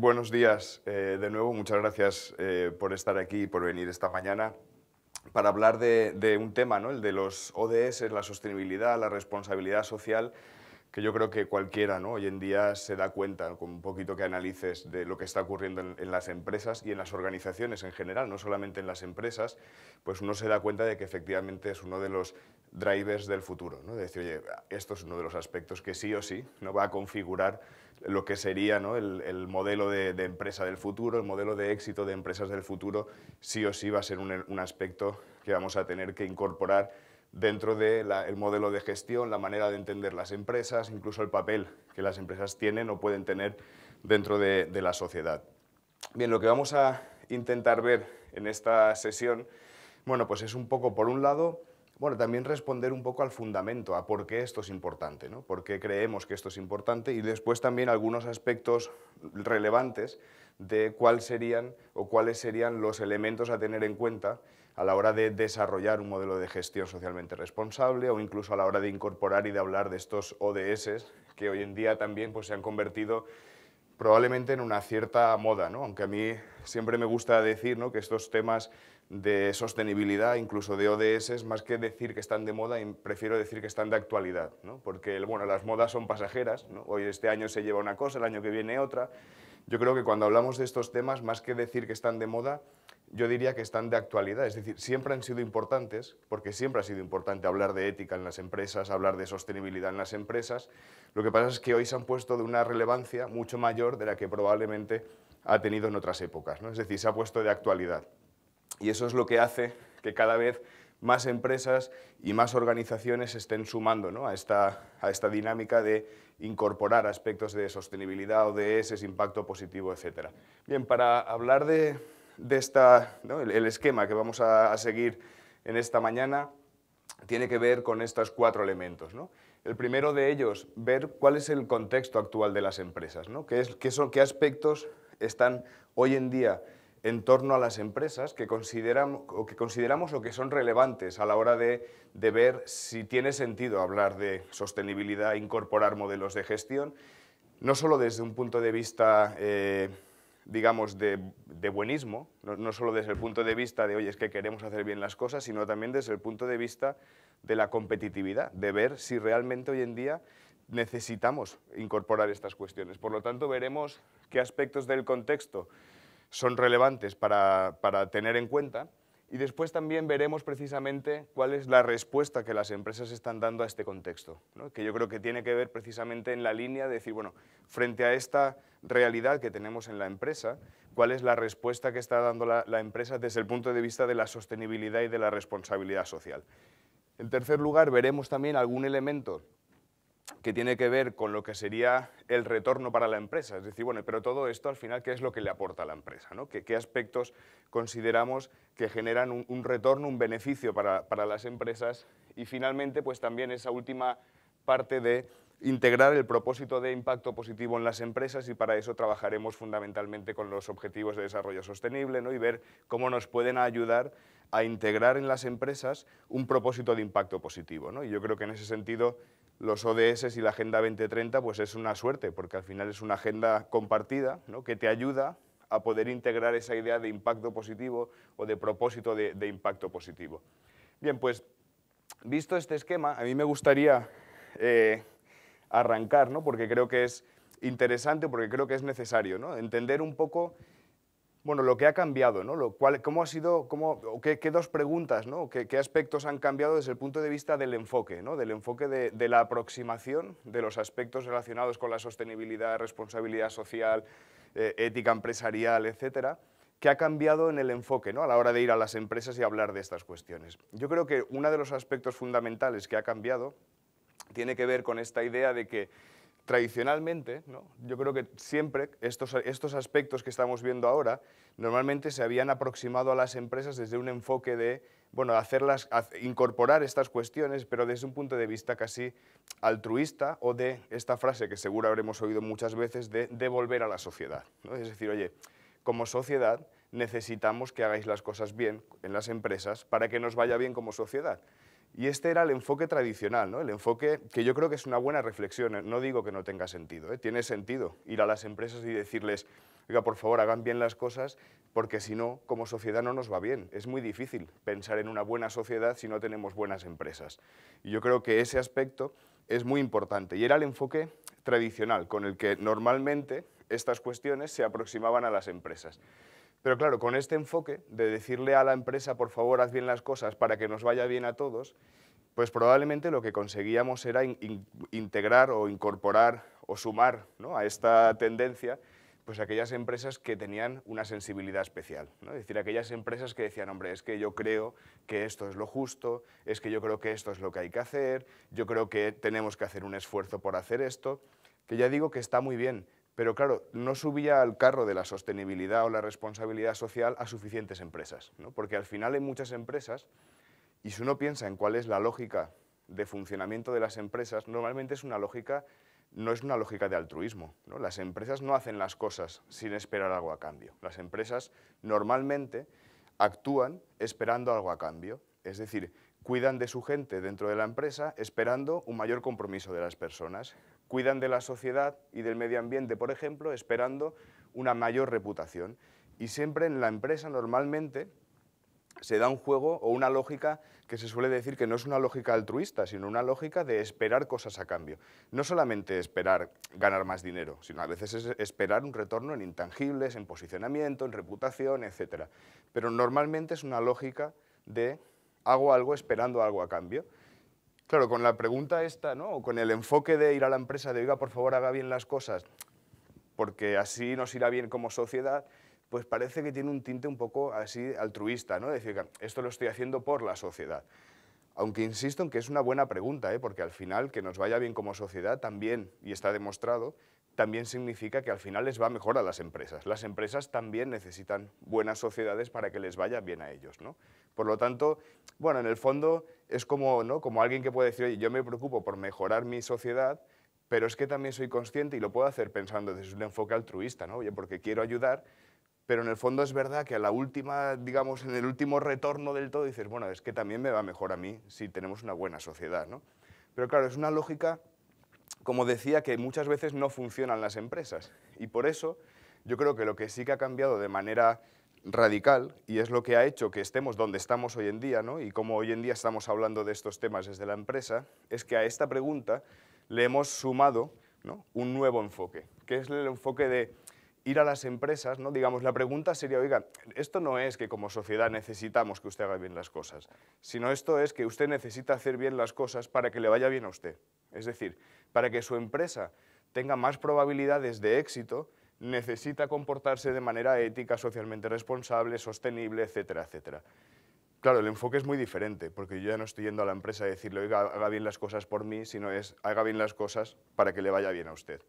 Buenos días eh, de nuevo, muchas gracias eh, por estar aquí y por venir esta mañana para hablar de, un tema, ¿no? el de los ODS, la sostenibilidad, la responsabilidad social, que yo creo que cualquiera ¿no? hoy en día se da cuenta, con un poquito que analices de lo que está ocurriendo en, las empresas y en las organizaciones en general, no solamente en las empresas, pues uno se da cuenta de que efectivamente es uno de los drivers del futuro. ¿no? De decir, oye, esto es uno de los aspectos que sí o sí no va a configurar lo que sería el, modelo de, empresa del futuro, el modelo de éxito de empresas del futuro, sí o sí va a ser un, aspecto que vamos a tener que incorporar dentro del modelo de gestión, la manera de entender las empresas, incluso el papel que las empresas tienen o pueden tener dentro de, de la sociedad. Bien, lo que vamos a intentar ver en esta sesión, bueno, pues es un poco, por un lado, bueno, también responder un poco al fundamento, a por qué esto es importante, ¿no? por qué creemos que esto es importante y después también algunos aspectos relevantes de cuáles serían o cuáles serían los elementos a tener en cuenta a la hora de desarrollar un modelo de gestión socialmente responsable o incluso a la hora de incorporar y de hablar de estos ODS que hoy en día también pues, se han convertido probablemente en una cierta moda, ¿no? aunque a mí siempre me gusta decir ¿no? que estos temas de sostenibilidad, incluso de ODS, más que decir que están de moda, prefiero decir que están de actualidad, ¿no? porque bueno, las modas son pasajeras, ¿no? hoy este año se lleva una cosa, el año que viene otra. Yo creo que cuando hablamos de estos temas, más que decir que están de moda, yo diría que están de actualidad, es decir, siempre han sido importantes, porque siempre ha sido importante hablar de ética en las empresas, hablar de sostenibilidad en las empresas, lo que pasa es que hoy se han puesto de una relevancia mucho mayor de la que probablemente ha tenido en otras épocas, ¿no? es decir, se ha puesto de actualidad. Y eso es lo que hace que cada vez más empresas y más organizaciones estén sumando a, esta, dinámica de incorporar aspectos de sostenibilidad, ODS, impacto positivo, etc. Bien, para hablar de, de el, esquema que vamos a, seguir en esta mañana, tiene que ver con estos cuatro elementos. El primero de ellos, ver cuál es el contexto actual de las empresas, qué aspectos están hoy en día en torno a las empresas que, que consideramos o que son relevantes a la hora de, ver si tiene sentido hablar de sostenibilidad, incorporar modelos de gestión, no solo desde un punto de vista, eh, digamos, de, buenismo, no, no, solo desde el punto de vista de, oye, es que queremos hacer bien las cosas, sino también desde el punto de vista de la competitividad, de ver si realmente hoy en día necesitamos incorporar estas cuestiones. Por lo tanto, veremos qué aspectos del contexto son relevantes para, tener en cuenta. Y después también veremos precisamente cuál es la respuesta que las empresas están dando a este contexto, que yo creo que tiene que ver precisamente en la línea de decir, bueno, frente a esta realidad que tenemos en la empresa, cuál es la respuesta que está dando la empresa desde el punto de vista de la sostenibilidad y de la responsabilidad social. En tercer lugar, veremos también algún elemento que tiene que ver con lo que sería el retorno para la empresa. Es decir, bueno, pero todo esto al final, ¿qué es lo que le aporta a la empresa? ¿no? ¿Qué, aspectos consideramos que generan un, retorno, un beneficio para, las empresas? Y finalmente, pues también esa última parte de integrar el propósito de impacto positivo en las empresas y para eso trabajaremos fundamentalmente con los objetivos de desarrollo sostenible ¿no? y ver cómo nos pueden ayudar a integrar en las empresas un propósito de impacto positivo. ¿no? Y yo creo que en ese sentido los ODS y la Agenda 2030 pues es una suerte, porque al final es una agenda compartida que te ayuda a poder integrar esa idea de impacto positivo o de propósito de, impacto positivo. Bien, pues visto este esquema, a mí me gustaría eh, arrancar, porque creo que es interesante, porque creo que es necesario, ¿no? entender un poco bueno, lo que ha cambiado, ¿no? ¿Cómo ha sido, qué, dos preguntas, ¿no? ¿Qué, aspectos han cambiado desde el punto de vista del enfoque, ¿no? Del enfoque de, la aproximación de los aspectos relacionados con la sostenibilidad, responsabilidad social, eh, ética empresarial, etcétera, ¿Qué ha cambiado en el enfoque, ¿no? A la hora de ir a las empresas y hablar de estas cuestiones. Yo creo que uno de los aspectos fundamentales que ha cambiado tiene que ver con esta idea de que tradicionalmente, yo creo que siempre estos, aspectos que estamos viendo ahora normalmente se habían aproximado a las empresas desde un enfoque de bueno, hacerlas, incorporar estas cuestiones, pero desde un punto de vista casi altruista o de esta frase que seguro habremos oído muchas veces de devolver a la sociedad. Es decir, oye, como sociedad necesitamos que hagáis las cosas bien en las empresas para que nos vaya bien como sociedad. Y este era el enfoque tradicional, el enfoque que yo creo que es una buena reflexión, ¿eh? no digo que no tenga sentido, ¿eh? tiene sentido ir a las empresas y decirles, oiga, por favor, hagan bien las cosas, porque si no, como sociedad no nos va bien. Es muy difícil pensar en una buena sociedad si no tenemos buenas empresas. Y yo creo que ese aspecto es muy importante. Y era el enfoque tradicional, con el que normalmente estas cuestiones se aproximaban a las empresas. Pero claro, con este enfoque de decirle a la empresa, por favor, haz bien las cosas para que nos vaya bien a todos, pues probablemente lo que conseguíamos era integrar o incorporar o sumar a esta tendencia pues aquellas empresas que tenían una sensibilidad especial. ¿no? Es decir, aquellas empresas que decían, hombre, es que yo creo que esto es lo justo, es que yo creo que esto es lo que hay que hacer, yo creo que tenemos que hacer un esfuerzo por hacer esto, que ya digo que está muy bien, pero claro, no subía al carro de la sostenibilidad o la responsabilidad social a suficientes empresas, porque al final hay muchas empresas, y si uno piensa en cuál es la lógica de funcionamiento de las empresas, normalmente es una lógica, no es una lógica de altruismo. Las empresas no hacen las cosas sin esperar algo a cambio. Las empresas normalmente actúan esperando algo a cambio, es decir, cuidan de su gente dentro de la empresa esperando un mayor compromiso de las personas cuidan de la sociedad y del medio ambiente, por ejemplo, esperando una mayor reputación. Y siempre en la empresa normalmente se da un juego o una lógica que se suele decir que no es una lógica altruista, sino una lógica de esperar cosas a cambio. No solamente esperar ganar más dinero, sino a veces esperar un retorno en intangibles, en posicionamiento, en reputación, etcétera Pero normalmente es una lógica de hago algo esperando algo a cambio. Claro, con la pregunta esta, ¿no? O con el enfoque de ir a la empresa de, oiga, por favor, haga bien las cosas, porque así nos irá bien como sociedad, pues parece que tiene un tinte un poco así altruista, ¿no? decir, esto lo estoy haciendo por la sociedad. Aunque insisto en que es una buena pregunta, ¿eh? porque al final que nos vaya bien como sociedad también, y está demostrado, también significa que al final les va mejor a las empresas. Las empresas también necesitan buenas sociedades para que les vaya bien a ellos, ¿no? Por lo tanto, bueno, en el fondo es como, ¿no? como alguien que puede decir, oye, yo me preocupo por mejorar mi sociedad, pero es que también soy consciente y lo puedo hacer pensando desde un enfoque altruista, ¿no? porque quiero ayudar, pero en el fondo es verdad que a la última, digamos, en el último retorno del todo dices, bueno, es que también me va mejor a mí si tenemos una buena sociedad, ¿no? Pero claro, es una lógica, como decía, que muchas veces no funcionan las empresas y por eso yo creo que lo que sí que ha cambiado de manera radical y es lo que ha hecho que estemos donde estamos hoy en día, ¿no? y como hoy en día estamos hablando de estos temas desde la empresa, es que a esta pregunta le hemos sumado un nuevo enfoque, que es el enfoque de ir a las empresas, ¿no? digamos, la pregunta sería, oiga, esto no es que como sociedad necesitamos que usted haga bien las cosas, sino esto es que usted necesita hacer bien las cosas para que le vaya bien a usted. Es decir, para que su empresa tenga más probabilidades de éxito, necesita comportarse de manera ética, socialmente responsable, sostenible, etcétera, etcétera. Claro, el enfoque es muy diferente, porque yo ya no estoy yendo a la empresa a decirle, oiga, haga bien las cosas por mí, sino es, haga bien las cosas para que le vaya bien a usted.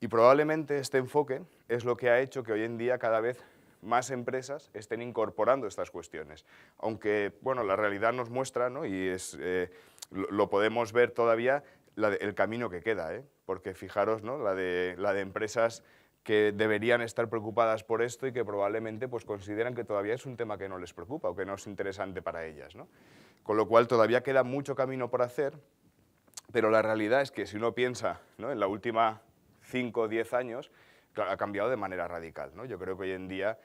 Y probablemente este enfoque es lo que ha hecho que hoy en día cada vez más empresas estén incorporando estas cuestiones. Aunque, bueno, la realidad nos muestra, ¿no? y es, eh, lo, podemos ver todavía, el camino que queda, ¿eh? porque fijaros, la, de, la de empresas que deberían estar preocupadas por esto y que probablemente pues, consideran que todavía es un tema que no les preocupa o que no es interesante para ellas. Con lo cual todavía queda mucho camino por hacer, pero la realidad es que si uno piensa en la última 5 o 10 años, ha cambiado de manera radical. ¿no? Yo creo que hoy en día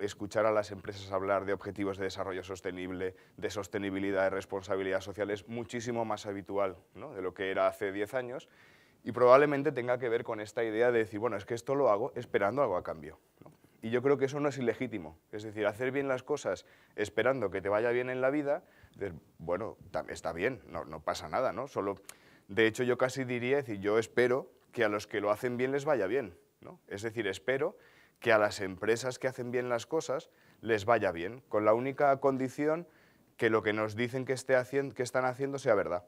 escuchar a las empresas hablar de objetivos de desarrollo sostenible, de sostenibilidad, de responsabilidad social es muchísimo más habitual de lo que era hace 10 años y probablemente tenga que ver con esta idea de decir, bueno, es que esto lo hago esperando algo a cambio. Y yo creo que eso no es ilegítimo. Es decir, hacer bien las cosas esperando que te vaya bien en la vida, bueno, está bien, no, pasa nada, ¿no? Solo, de hecho, yo casi diría, decir, yo espero que a los que lo hacen bien les vaya bien, ¿no? Es decir, espero que a las empresas que hacen bien las cosas les vaya bien, con la única condición que lo que nos dicen que, esté que están haciendo sea verdad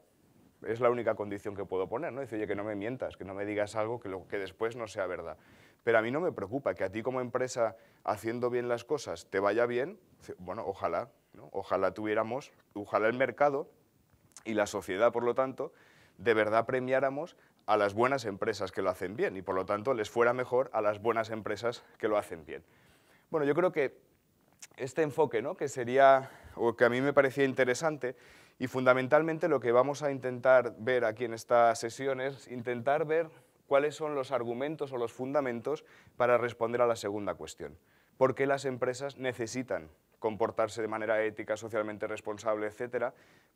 es la única condición que puedo poner, ¿no? Dice, oye, que no me mientas, que no me digas algo que, lo, que después no sea verdad. Pero a mí no me preocupa que a ti como empresa, haciendo bien las cosas, te vaya bien. Bueno, ojalá, Ojalá tuviéramos, ojalá el mercado y la sociedad, por lo tanto, de verdad premiáramos a las buenas empresas que lo hacen bien y por lo tanto les fuera mejor a las buenas empresas que lo hacen bien. Bueno, yo creo que este enfoque, ¿no? que sería, o que a mí me parecía interesante, y fundamentalmente lo que vamos a intentar ver aquí en esta sesión es intentar ver cuáles son los argumentos o los fundamentos para responder a la segunda cuestión. ¿Por qué las empresas necesitan comportarse de manera ética, socialmente responsable, etcétera,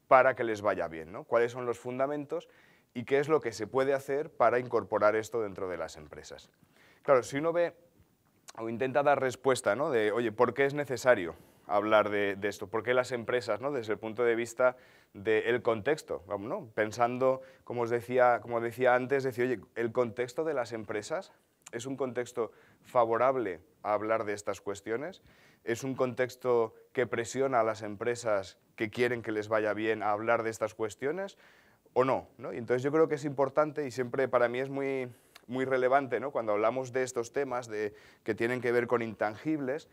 para que les vaya bien? ¿no? ¿Cuáles son los fundamentos y qué es lo que se puede hacer para incorporar esto dentro de las empresas? Claro, si uno ve o intenta dar respuesta ¿no? de, oye, ¿por qué es necesario hablar de, esto? porque las empresas, ¿no? desde el punto de vista del contexto? ¿no? Pensando, como, os decía, como decía antes, decía oye, el contexto de las empresas es un contexto favorable a hablar de estas cuestiones, es un contexto que presiona a las empresas que quieren que les vaya bien a hablar de estas cuestiones o no. ¿no? Y entonces yo creo que es importante y siempre para mí es muy, muy relevante ¿no? cuando hablamos de estos temas de, que tienen que ver con intangibles,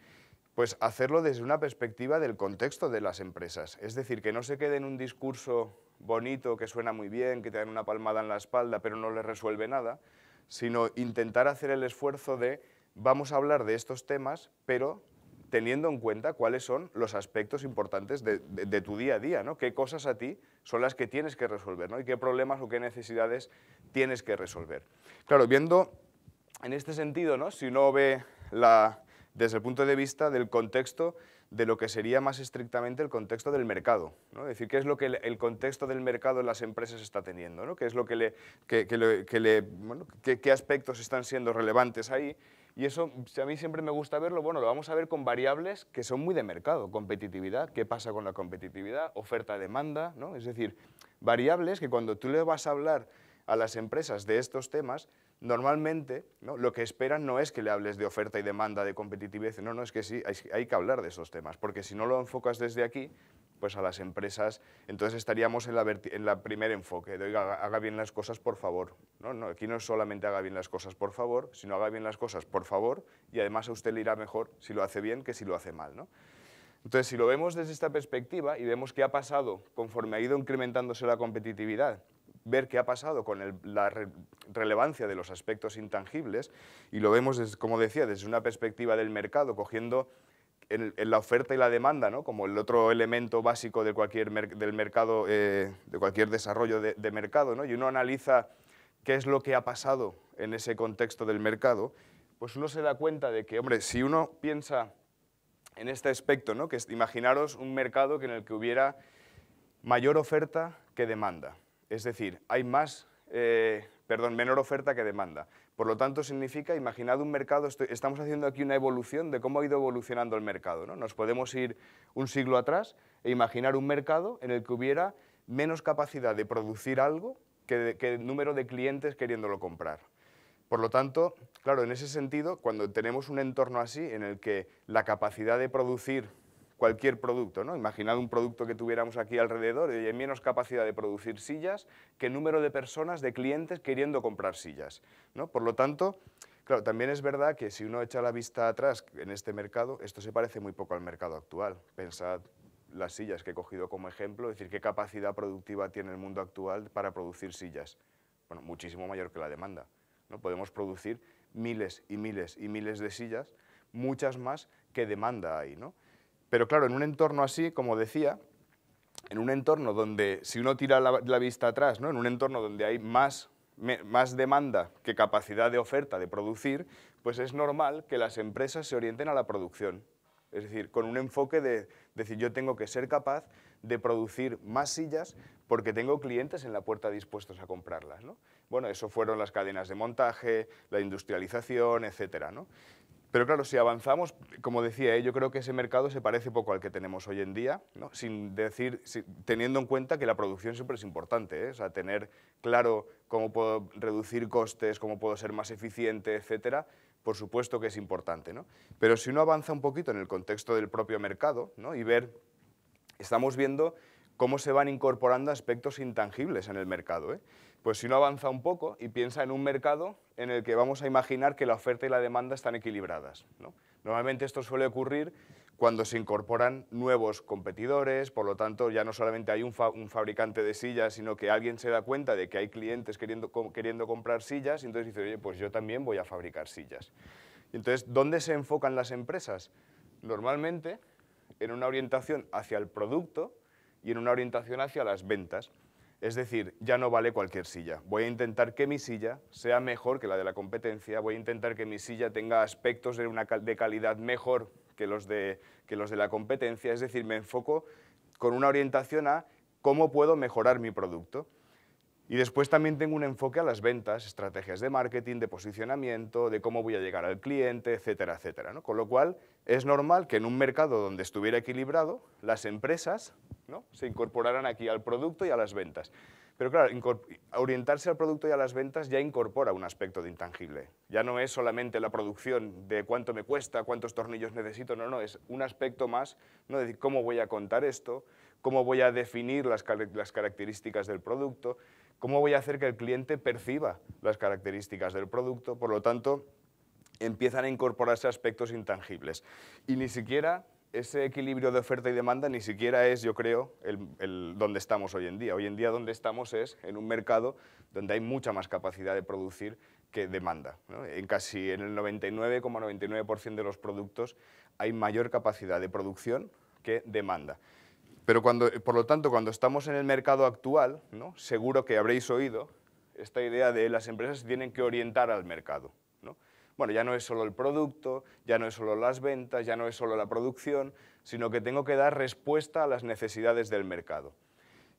pues hacerlo desde una perspectiva del contexto de las empresas. Es decir, que no se quede en un discurso bonito, que suena muy bien, que te dan una palmada en la espalda, pero no le resuelve nada, sino intentar hacer el esfuerzo de vamos a hablar de estos temas, pero teniendo en cuenta cuáles son los aspectos importantes de, tu día a día, ¿no? qué cosas a ti son las que tienes que resolver ¿no? y qué problemas o qué necesidades tienes que resolver. Claro, viendo en este sentido, ¿no? si uno ve la, desde el punto de vista del contexto de lo que sería más estrictamente el contexto del mercado. Es decir, qué es lo que el, contexto del mercado en las empresas está teniendo, ¿no? qué es lo que le, qué aspectos están siendo relevantes ahí. Y eso a mí siempre me gusta verlo, bueno, lo vamos a ver con variables que son muy de mercado, competitividad, qué pasa con la competitividad, oferta-demanda, ¿no? es decir, variables que cuando tú le vas a hablar a las empresas de estos temas, normalmente lo que esperan no es que le hables de oferta y demanda, de competitividad, no, no, es que sí, hay, que hablar de esos temas, porque si no lo enfocas desde aquí, pues a las empresas, entonces estaríamos en la, primer enfoque, de oiga, haga bien las cosas por favor, ¿no? aquí no es solamente haga bien las cosas por favor, sino haga bien las cosas por favor y además a usted le irá mejor si lo hace bien que si lo hace mal, Entonces, si lo vemos desde esta perspectiva y vemos qué ha pasado conforme ha ido incrementándose la competitividad ver qué ha pasado con la relevancia de los aspectos intangibles y lo vemos, como decía, desde una perspectiva del mercado, cogiendo en, la oferta y la demanda, como el otro elemento básico de cualquier, del mercado, eh, de cualquier desarrollo de, mercado, y uno analiza qué es lo que ha pasado en ese contexto del mercado, pues uno se da cuenta de que, hombre, si uno piensa en este aspecto, ¿no? que imaginaros un mercado que en el que hubiera mayor oferta que demanda. Es decir, hay más, eh, perdón, menor oferta que demanda. Por lo tanto, significa, imaginad un mercado, estamos haciendo aquí una evolución de cómo ha ido evolucionando el mercado. ¿no? Nos podemos ir un siglo atrás e imaginar un mercado en el que hubiera menos capacidad de producir algo que, que el número de clientes queriéndolo comprar. Por lo tanto, claro, en ese sentido, cuando tenemos un entorno así en el que la capacidad de producir cualquier producto. ¿no? Imaginad un producto que tuviéramos aquí alrededor y hay menos capacidad de producir sillas que número de personas, de clientes queriendo comprar sillas. ¿no? Por lo tanto, claro, también es verdad que si uno echa la vista atrás en este mercado, esto se parece muy poco al mercado actual. Pensad las sillas que he cogido como ejemplo, es decir, qué capacidad productiva tiene el mundo actual para producir sillas. Bueno, muchísimo mayor que la demanda. ¿no? Podemos producir miles y miles y miles de sillas, muchas más que demanda hay. ¿no? Pero claro, en un entorno así, como decía, en un entorno donde, si uno tira la, vista atrás, ¿no? en un entorno donde hay más, demanda que capacidad de oferta de producir, pues es normal que las empresas se orienten a la producción. Es decir, con un enfoque de decir, yo tengo que ser capaz de producir más sillas porque tengo clientes en la puerta dispuestos a comprarlas. Bueno, eso fueron las cadenas de montaje, la industrialización, etcétera. ¿no? Pero claro, si avanzamos, como decía, ¿eh? yo creo que ese mercado se parece poco al que tenemos hoy en día, sin decir, teniendo en cuenta que la producción siempre es importante, ¿eh? o tener claro cómo puedo reducir costes, cómo puedo ser más eficiente, etcétera, por supuesto que es importante, ¿no? Pero si uno avanza un poquito en el contexto del propio mercado, ¿no? Y ver, estamos viendo cómo se van incorporando aspectos intangibles en el mercado, ¿eh? Pues si uno avanza un poco y piensa en un mercado en el que vamos a imaginar que la oferta y la demanda están equilibradas. Normalmente esto suele ocurrir cuando se incorporan nuevos competidores, por lo tanto ya no solamente hay un, fabricante de sillas, sino que alguien se da cuenta de que hay clientes queriendo, comprar sillas y entonces dice, oye, pues yo también voy a fabricar sillas. entonces, ¿dónde se enfocan las empresas? Normalmente en una orientación hacia el producto y en una orientación hacia las ventas. Es decir, ya no vale cualquier silla. Voy a intentar que mi silla sea mejor que la de la competencia, voy a intentar que mi silla tenga aspectos de, calidad mejor que los de, la competencia. Es decir, me enfoco con una orientación a cómo puedo mejorar mi producto. Y después también tengo un enfoque a las ventas, estrategias de marketing, de posicionamiento, de cómo voy a llegar al cliente, etcétera, etcétera. Con lo cual, es normal que en un mercado donde estuviera equilibrado, las empresas se incorporaran aquí al producto y a las ventas. Pero claro, orientarse al producto y a las ventas ya incorpora un aspecto de intangible. Ya no es solamente la producción de cuánto me cuesta, cuántos tornillos necesito, no, no, es un aspecto más, ¿no? de cómo voy a contar esto, cómo voy a definir las características del producto, cómo voy a hacer que el cliente perciba las características del producto, por lo tanto, empiezan a incorporarse aspectos intangibles. Y ni siquiera ese equilibrio de oferta y demanda ni siquiera es, yo creo, el, donde estamos hoy en día. Hoy en día donde estamos es en un mercado donde hay mucha más capacidad de producir que demanda. En casi en el 99,99% de los productos hay mayor capacidad de producción que demanda. Pero cuando, por lo tanto, cuando estamos en el mercado actual, seguro que habréis oído esta idea de las empresas tienen que orientar al mercado bueno, ya no es solo el producto, ya no es solo las ventas, ya no es solo la producción, sino que tengo que dar respuesta a las necesidades del mercado.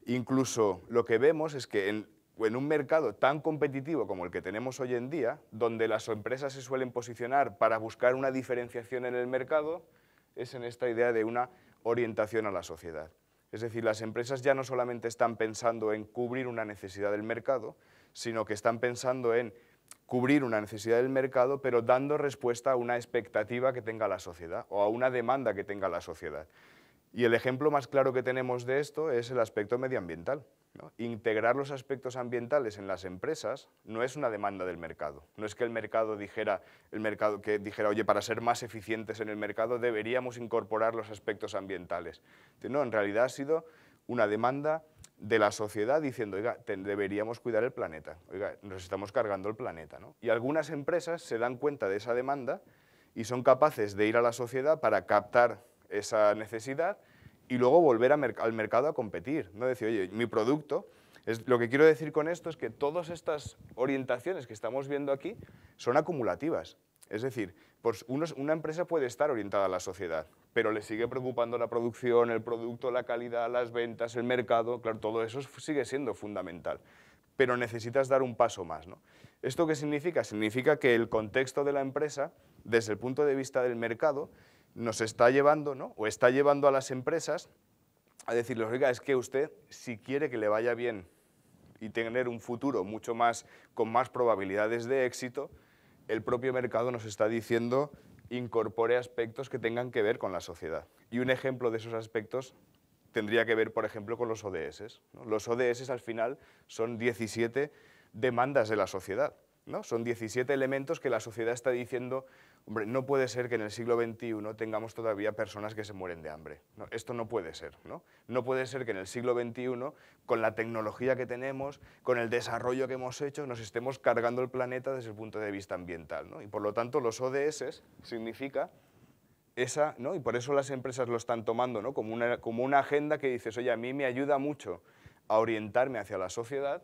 Incluso lo que vemos es que en, un mercado tan competitivo como el que tenemos hoy en día, donde las empresas se suelen posicionar para buscar una diferenciación en el mercado, es en esta idea de una orientación a la sociedad. Es decir, las empresas ya no solamente están pensando en cubrir una necesidad del mercado, sino que están pensando en cubrir una necesidad del mercado, pero dando respuesta a una expectativa que tenga la sociedad o a una demanda que tenga la sociedad. Y el ejemplo más claro que tenemos de esto es el aspecto medioambiental. Integrar los aspectos ambientales en las empresas no es una demanda del mercado. No es que el mercado dijera, el mercado que dijera, oye, para ser más eficientes en el mercado deberíamos incorporar los aspectos ambientales. No, en realidad ha sido una demanda de la sociedad diciendo, oiga, deberíamos cuidar el planeta, oiga, nos estamos cargando el planeta. Y algunas empresas se dan cuenta de esa demanda y son capaces de ir a la sociedad para captar esa necesidad y luego volver al mercado a competir. No decir, oye, mi producto... Es, lo que quiero decir con esto es que todas estas orientaciones que estamos viendo aquí son acumulativas. Es decir, pues, una empresa puede estar orientada a la sociedad, pero le sigue preocupando la producción, el producto, la calidad, las ventas, el mercado, claro, todo eso sigue siendo fundamental, pero necesitas dar un paso más. ¿no? ¿Esto qué significa? Significa que el contexto de la empresa, desde el punto de vista del mercado, nos está llevando, o está llevando a las empresas a decirles, oiga, es que usted, si quiere que le vaya bien y tener un futuro mucho más, con más probabilidades de éxito, el propio mercado nos está diciendo incorpore aspectos que tengan que ver con la sociedad. Y un ejemplo de esos aspectos tendría que ver, por ejemplo, con los ODS. Los ODS al final son 17 demandas de la sociedad. ¿no? Son 17 elementos que la sociedad está diciendo hombre, no puede ser que en el siglo XXI tengamos todavía personas que se mueren de hambre. Esto no puede ser, ¿no? puede ser que en el siglo XXI, con la tecnología que tenemos, con el desarrollo que hemos hecho, nos estemos cargando el planeta desde el punto de vista ambiental, Y por lo tanto, los ODS significa esa, ¿no? Y por eso las empresas lo están tomando, ¿no? Como una, como una agenda que dices, oye, a mí me ayuda mucho a orientarme hacia la sociedad,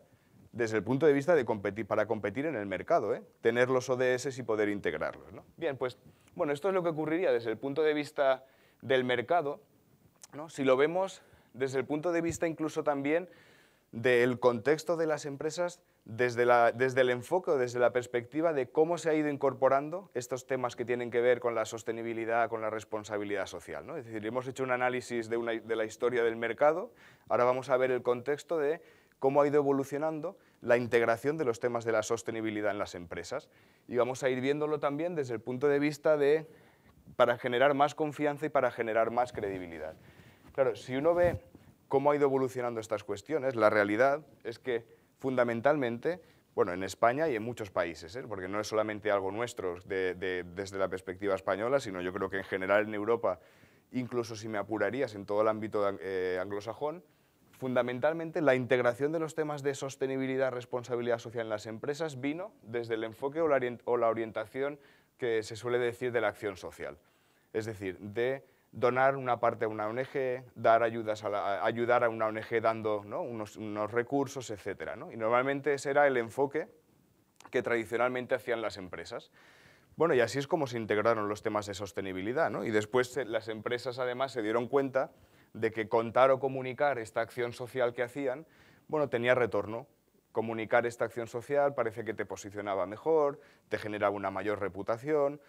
desde el punto de vista de competir, para competir en el mercado, ¿eh? tener los ODS y poder integrarlos. Bien, pues bueno, esto es lo que ocurriría desde el punto de vista del mercado, ¿no? si lo vemos desde el punto de vista incluso también del contexto de las empresas, desde, la, desde el enfoque o desde la perspectiva de cómo se ha ido incorporando estos temas que tienen que ver con la sostenibilidad, con la responsabilidad social. ¿no? Es decir, hemos hecho un análisis de, una, de la historia del mercado, ahora vamos a ver el contexto de cómo ha ido evolucionando la integración de los temas de la sostenibilidad en las empresas. Y vamos a ir viéndolo también desde el punto de vista de, para generar más confianza y para generar más credibilidad. Claro, si uno ve cómo ha ido evolucionando estas cuestiones, la realidad es que fundamentalmente, bueno, en España y en muchos países, ¿eh? porque no es solamente algo nuestro desde la perspectiva española, sino yo creo que en general en Europa, incluso si me apurarías en todo el ámbito eh, anglosajón, fundamentalmente la integración de los temas de sostenibilidad, responsabilidad social en las empresas vino desde el enfoque o la orientación que se suele decir de la acción social. Es decir, de donar una parte a una ONG, dar ayudas a ayudar a una ONG dando unos, recursos, etc. Y normalmente ese era el enfoque que tradicionalmente hacían las empresas. Bueno, y así es como se integraron los temas de sostenibilidad, Y después eh, las empresas además se dieron cuenta de que contar o comunicar esta acción social que hacían, bueno, tenía retorno. Comunicar esta acción social parece que te posicionaba mejor, te generaba una mayor reputación,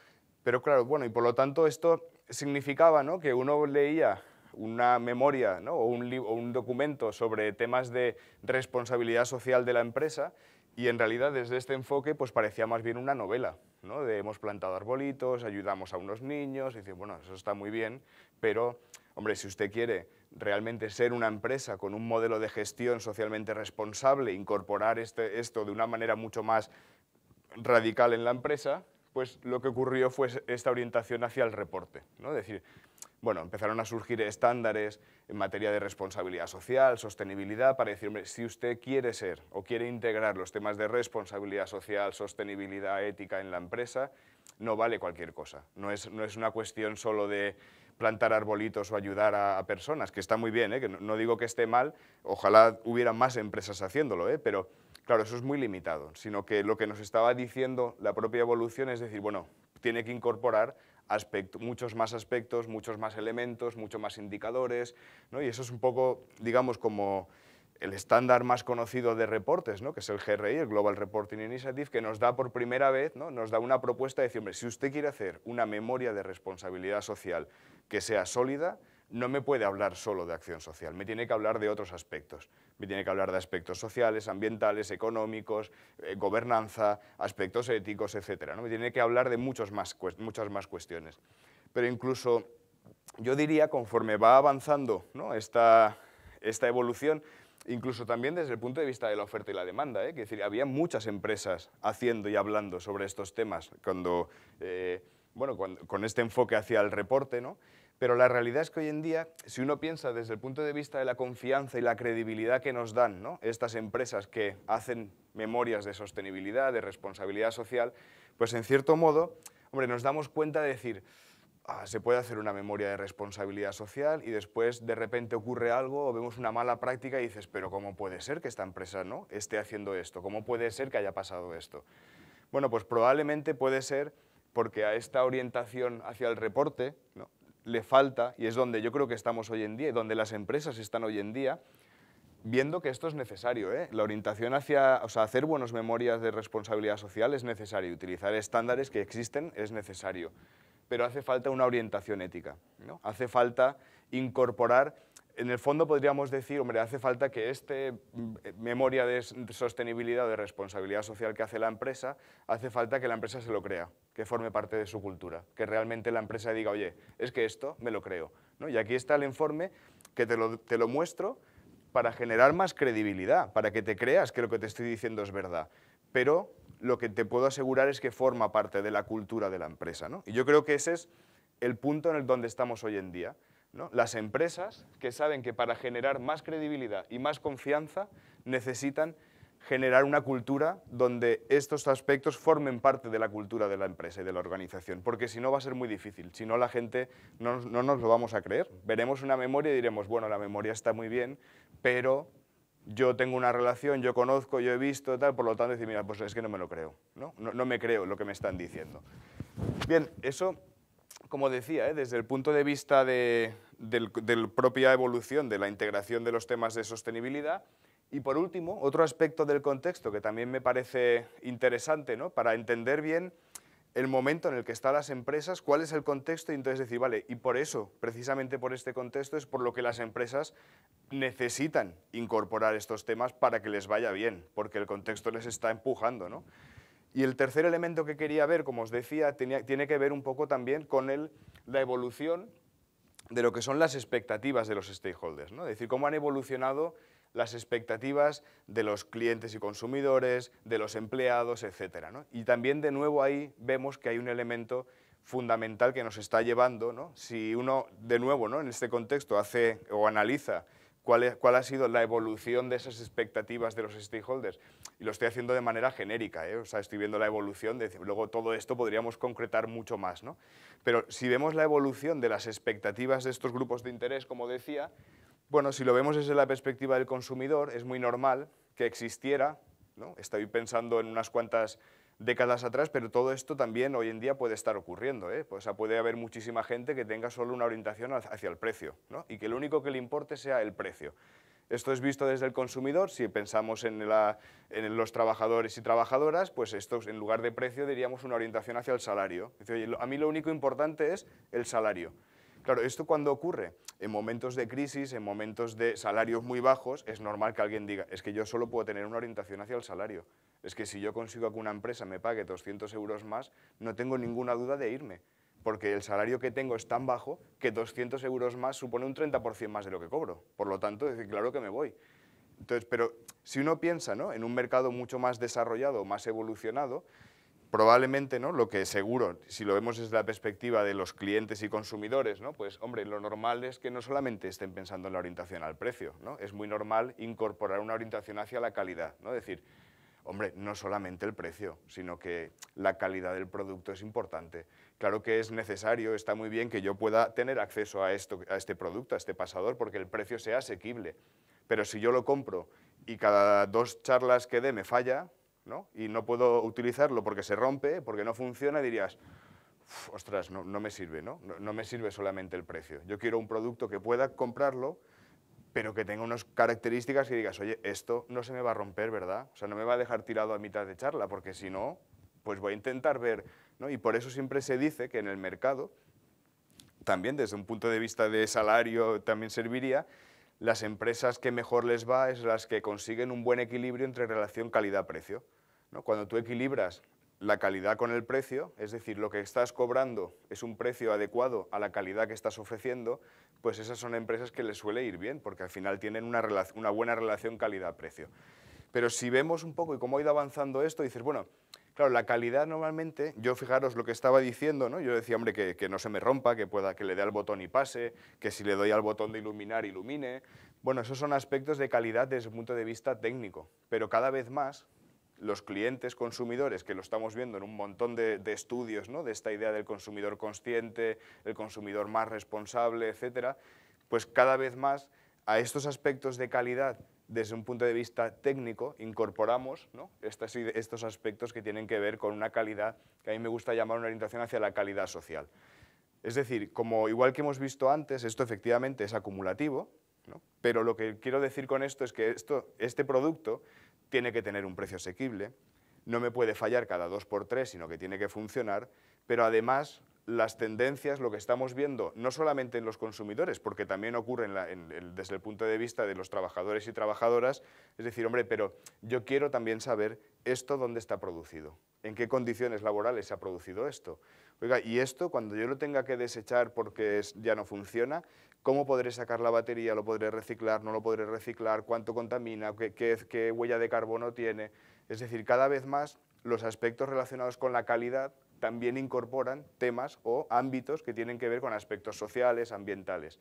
pero claro, bueno, y por lo tanto esto significaba ¿no? que uno leía una memoria o un documento sobre temas de responsabilidad social de la empresa y en realidad desde este enfoque pues parecía más bien una novela, ¿no? De hemos plantado arbolitos, ayudamos a unos niños, y bueno, eso está muy bien, pero, hombre, si usted quiere realmente ser una empresa con un modelo de gestión socialmente responsable, incorporar este, esto de una manera mucho más radical en la empresa, pues lo que ocurrió fue esta orientación hacia el reporte, ¿no? bueno, empezaron a surgir estándares en materia de responsabilidad social, sostenibilidad, para decirme si usted quiere ser o quiere integrar los temas de responsabilidad social, sostenibilidad ética en la empresa, no vale cualquier cosa. No es, una cuestión solo de plantar arbolitos o ayudar a, personas, que está muy bien, ¿eh? que no, digo que esté mal, ojalá hubiera más empresas haciéndolo, ¿eh? pero claro, eso es muy limitado, sino que lo que nos estaba diciendo la propia evolución es decir, bueno, tiene que incorporar muchos más aspectos, muchos más elementos, muchos más indicadores, y eso es un poco, digamos, como el estándar más conocido de reportes, que es el GRI, el Global Reporting Initiative, que nos da por primera vez, nos da una propuesta de decir, hombre, si usted quiere hacer una memoria de responsabilidad social que sea sólida, no me puede hablar solo de acción social, me tiene que hablar de otros aspectos. Me tiene que hablar de aspectos sociales, ambientales, económicos, eh, gobernanza, aspectos éticos, etc. ¿no? Me tiene que hablar de muchos más, muchas más cuestiones. Pero incluso yo diría, conforme va avanzando esta, evolución, incluso también desde el punto de vista de la oferta y la demanda. ¿eh? Que decir, había muchas empresas haciendo y hablando sobre estos temas cuando, eh, con este enfoque hacia el reporte, ¿no? Pero la realidad es que hoy en día, si uno piensa desde el punto de vista de la confianza y la credibilidad que nos dan estas empresas que hacen memorias de sostenibilidad, de responsabilidad social, pues en cierto modo, hombre, nos damos cuenta de decir, ah, se puede hacer una memoria de responsabilidad social y después de repente ocurre algo o vemos una mala práctica y dices, pero ¿cómo puede ser que esta empresa no esté haciendo esto? ¿Cómo puede ser que haya pasado esto? Bueno, pues probablemente puede ser porque a esta orientación hacia el reporte, le falta, y es donde yo creo que estamos hoy en día, y donde las empresas están hoy en día, viendo que esto es necesario. ¿eh? La orientación hacia, o sea, hacer buenos memorias de responsabilidad social es necesario, utilizar estándares que existen es necesario, pero hace falta una orientación ética, ¿no? hace falta incorporar en el fondo podríamos decir, hombre, hace falta que este mm, eh, memoria de sostenibilidad, de responsabilidad social que hace la empresa, hace falta que la empresa se lo crea, que forme parte de su cultura, que realmente la empresa diga, oye, es que esto me lo creo. ¿no? Y aquí está el informe que te lo, muestro para generar más credibilidad, para que te creas que lo que te estoy diciendo es verdad. Pero lo que te puedo asegurar es que forma parte de la cultura de la empresa. ¿no? Y yo creo que ese es el punto en el donde estamos hoy en día. Las empresas que saben que para generar más credibilidad y más confianza necesitan generar una cultura donde estos aspectos formen parte de la cultura de la empresa y de la organización, porque si no va a ser muy difícil, si no la gente no, nos lo vamos a creer. Veremos una memoria y diremos, bueno, la memoria está muy bien, pero yo tengo una relación, yo conozco, yo he visto, tal, por lo tanto decir, mira, pues es que no me lo creo, ¿no? No, no me creo lo que me están diciendo. Bien, eso como decía, ¿eh? desde el punto de vista de, la propia evolución, de la integración de los temas de sostenibilidad. Y por último, otro aspecto del contexto que también me parece interesante para entender bien el momento en el que están las empresas, cuál es el contexto y entonces decir, vale, y por eso, precisamente por este contexto, es por lo que las empresas necesitan incorporar estos temas para que les vaya bien, porque el contexto les está empujando, ¿no? Y el tercer elemento que quería ver, como os decía, tiene que ver un poco también con la evolución de lo que son las expectativas de los stakeholders, ¿no? es decir, cómo han evolucionado las expectativas de los clientes y consumidores, de los empleados, etc. Y también de nuevo ahí vemos que hay un elemento fundamental que nos está llevando, si uno de nuevo en este contexto hace o analiza cuál, ha sido la evolución de esas expectativas de los stakeholders. Y lo estoy haciendo de manera genérica, ¿eh? o sea, estoy viendo la evolución, de, luego todo esto podríamos concretar mucho más, ¿no? Pero si vemos la evolución de las expectativas de estos grupos de interés, como decía, bueno, si lo vemos desde la perspectiva del consumidor, es muy normal que existiera, ¿no? Estoy pensando en unas cuantas décadas atrás, pero todo esto también hoy en día puede estar ocurriendo. ¿eh? puede haber muchísima gente que tenga solo una orientación hacia el precio y que lo único que le importe sea el precio. Esto es visto desde el consumidor, si pensamos en, los trabajadores y trabajadoras, pues esto en lugar de precio diríamos una orientación hacia el salario. a mí lo único importante es el salario. Claro, ¿esto cuando ocurre? En momentos de crisis, en momentos de salarios muy bajos, es normal que alguien diga, es que yo solo puedo tener una orientación hacia el salario. Es que si yo consigo que una empresa me pague 200 euros más, no tengo ninguna duda de irme, porque el salario que tengo es tan bajo que 200 euros más supone un 30% más de lo que cobro. Por lo tanto, decir, claro que me voy. Entonces, pero si uno piensa en un mercado mucho más desarrollado, más evolucionado, probablemente, ¿no? Lo que seguro, si lo vemos desde la perspectiva de los clientes y consumidores, ¿no? Pues, hombre, lo normal es que no solamente estén pensando en la orientación al precio, ¿no? Es muy normal incorporar una orientación hacia la calidad, ¿no? Es decir, hombre, no solamente el precio, sino que la calidad del producto es importante. Claro que es necesario, está muy bien que yo pueda tener acceso a, esto, a este producto, a este pasador, porque el precio sea asequible. Pero si yo lo compro y cada dos charlas que dé me falla, y no puedo utilizarlo porque se rompe, porque no funciona, dirías, ostras, no, me sirve, ¿no? me sirve solamente el precio. Yo quiero un producto que pueda comprarlo, pero que tenga unas características y digas, oye, esto no se me va a romper, ¿verdad? O sea, no me va a dejar tirado a mitad de charla, porque si no, pues voy a intentar ver, ¿no? Y por eso siempre se dice que en el mercado, también desde un punto de vista de salario también serviría, las empresas que mejor les va es las que consiguen un buen equilibrio entre relación calidad-precio. Cuando tú equilibras la calidad con el precio, es decir, lo que estás cobrando es un precio adecuado a la calidad que estás ofreciendo, pues esas son empresas que les suele ir bien, porque al final tienen una, una buena relación calidad-precio. Pero si vemos un poco y cómo ha ido avanzando esto, dices, bueno, Claro, la calidad normalmente, yo fijaros lo que estaba diciendo, ¿no? yo decía, hombre, que, no se me rompa, que, pueda, que le dé al botón y pase, que si le doy al botón de iluminar, ilumine. Bueno, esos son aspectos de calidad desde el punto de vista técnico, pero cada vez más los clientes consumidores, que lo estamos viendo en un montón de, estudios, ¿no? de esta idea del consumidor consciente, el consumidor más responsable, etcétera, pues cada vez más a estos aspectos de calidad desde un punto de vista técnico, incorporamos Estos, aspectos que tienen que ver con una calidad que a mí me gusta llamar una orientación hacia la calidad social. Es decir, como igual que hemos visto antes, esto efectivamente es acumulativo, pero lo que quiero decir con esto es que este producto tiene que tener un precio asequible, no me puede fallar cada dos por tres, sino que tiene que funcionar, pero además las tendencias, lo que estamos viendo, no solamente en los consumidores, porque también ocurre desde el punto de vista de los trabajadores y trabajadoras, es decir, hombre, pero yo quiero también saber esto dónde está producido, en qué condiciones laborales se ha producido esto. Oiga, y esto cuando yo lo tenga que desechar porque ya no funciona, ¿cómo podré sacar la batería? ¿Lo podré reciclar? ¿No lo podré reciclar? ¿Cuánto contamina? qué huella de carbono tiene? Es decir, cada vez más los aspectos relacionados con la calidad también incorporan temas o ámbitos que tienen que ver con aspectos sociales, ambientales.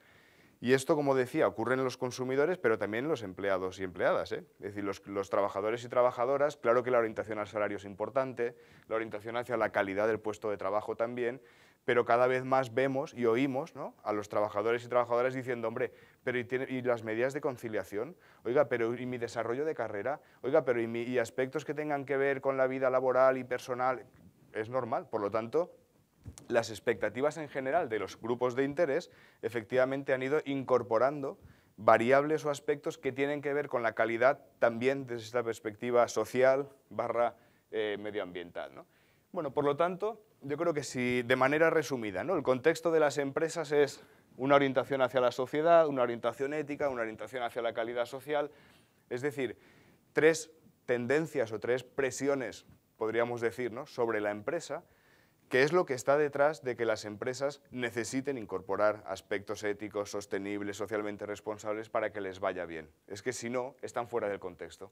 Y esto, como decía, ocurre en los consumidores, pero también en los empleados y empleadas. ¿eh? Es decir, los, trabajadores y trabajadoras, claro que la orientación al salario es importante, la orientación hacia la calidad del puesto de trabajo también, pero cada vez más vemos y oímos a los trabajadores y trabajadoras diciendo, hombre, pero y, las medidas de conciliación? Oiga, pero ¿y mi desarrollo de carrera? Oiga, pero ¿y, y aspectos que tengan que ver con la vida laboral y personal? es normal. Por lo tanto, las expectativas en general de los grupos de interés efectivamente han ido incorporando variables o aspectos que tienen que ver con la calidad también desde esta perspectiva social barra eh, medioambiental. Bueno, por lo tanto, yo creo que si de manera resumida, ¿no? el contexto de las empresas es una orientación hacia la sociedad, una orientación ética, una orientación hacia la calidad social, es decir, tres tendencias o tres presiones podríamos decir, sobre la empresa, que es lo que está detrás de que las empresas necesiten incorporar aspectos éticos, sostenibles, socialmente responsables para que les vaya bien. Es que si no, están fuera del contexto.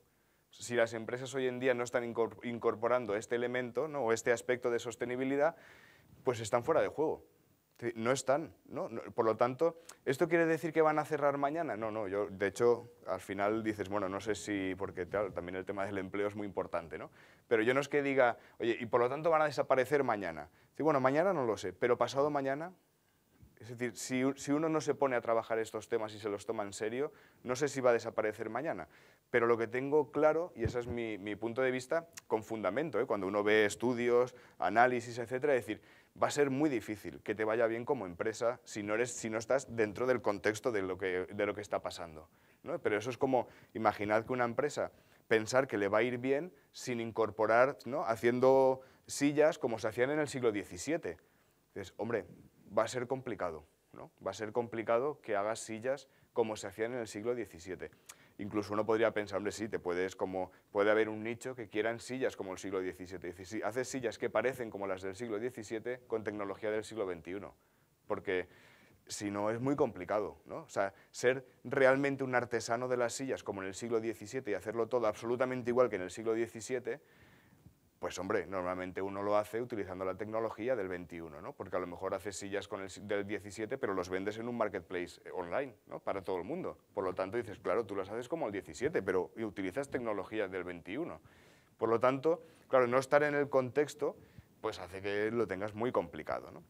Si las empresas hoy en día no están incorporando este elemento o este aspecto de sostenibilidad, pues están fuera de juego. No están, ¿no? Por lo tanto, ¿esto quiere decir que van a cerrar mañana? No, no, yo, de hecho, al final dices, bueno, no sé si, porque también el tema del empleo es muy importante, ¿no? Pero yo no es que diga, oye, y por lo tanto van a desaparecer mañana. Sí, bueno, mañana no lo sé, pero pasado mañana, es decir, si, uno no se pone a trabajar estos temas y se los toma en serio, no sé si va a desaparecer mañana. Pero lo que tengo claro, y ese es mi, punto de vista con fundamento, ¿eh? cuando uno ve estudios, análisis, etcétera, es decir, va a ser muy difícil que te vaya bien como empresa si no, eres, si no estás dentro del contexto de lo que, de lo que está pasando. Pero eso es como, imaginad que una empresa pensar que le va a ir bien sin incorporar, ¿no? haciendo sillas como se hacían en el siglo XVII. entonces hombre, va a ser complicado, ¿no? va a ser complicado que hagas sillas como se hacían en el siglo XVII incluso uno podría pensar, hombre, sí, te puedes como, puede haber un nicho que quieran sillas como el siglo XVII. Si haces sillas que parecen como las del siglo XVII con tecnología del siglo XXI, porque si no es muy complicado, O sea, ser realmente un artesano de las sillas como en el siglo XVII y hacerlo todo absolutamente igual que en el siglo XVII pues hombre, normalmente uno lo hace utilizando la tecnología del 21, ¿no? Porque a lo mejor haces sillas con el del 17, pero los vendes en un marketplace eh, online, ¿no? Para todo el mundo. Por lo tanto, dices, claro, tú las haces como el 17, pero utilizas tecnología del 21. Por lo tanto, claro, no estar en el contexto, pues hace que lo tengas muy complicado, ¿no?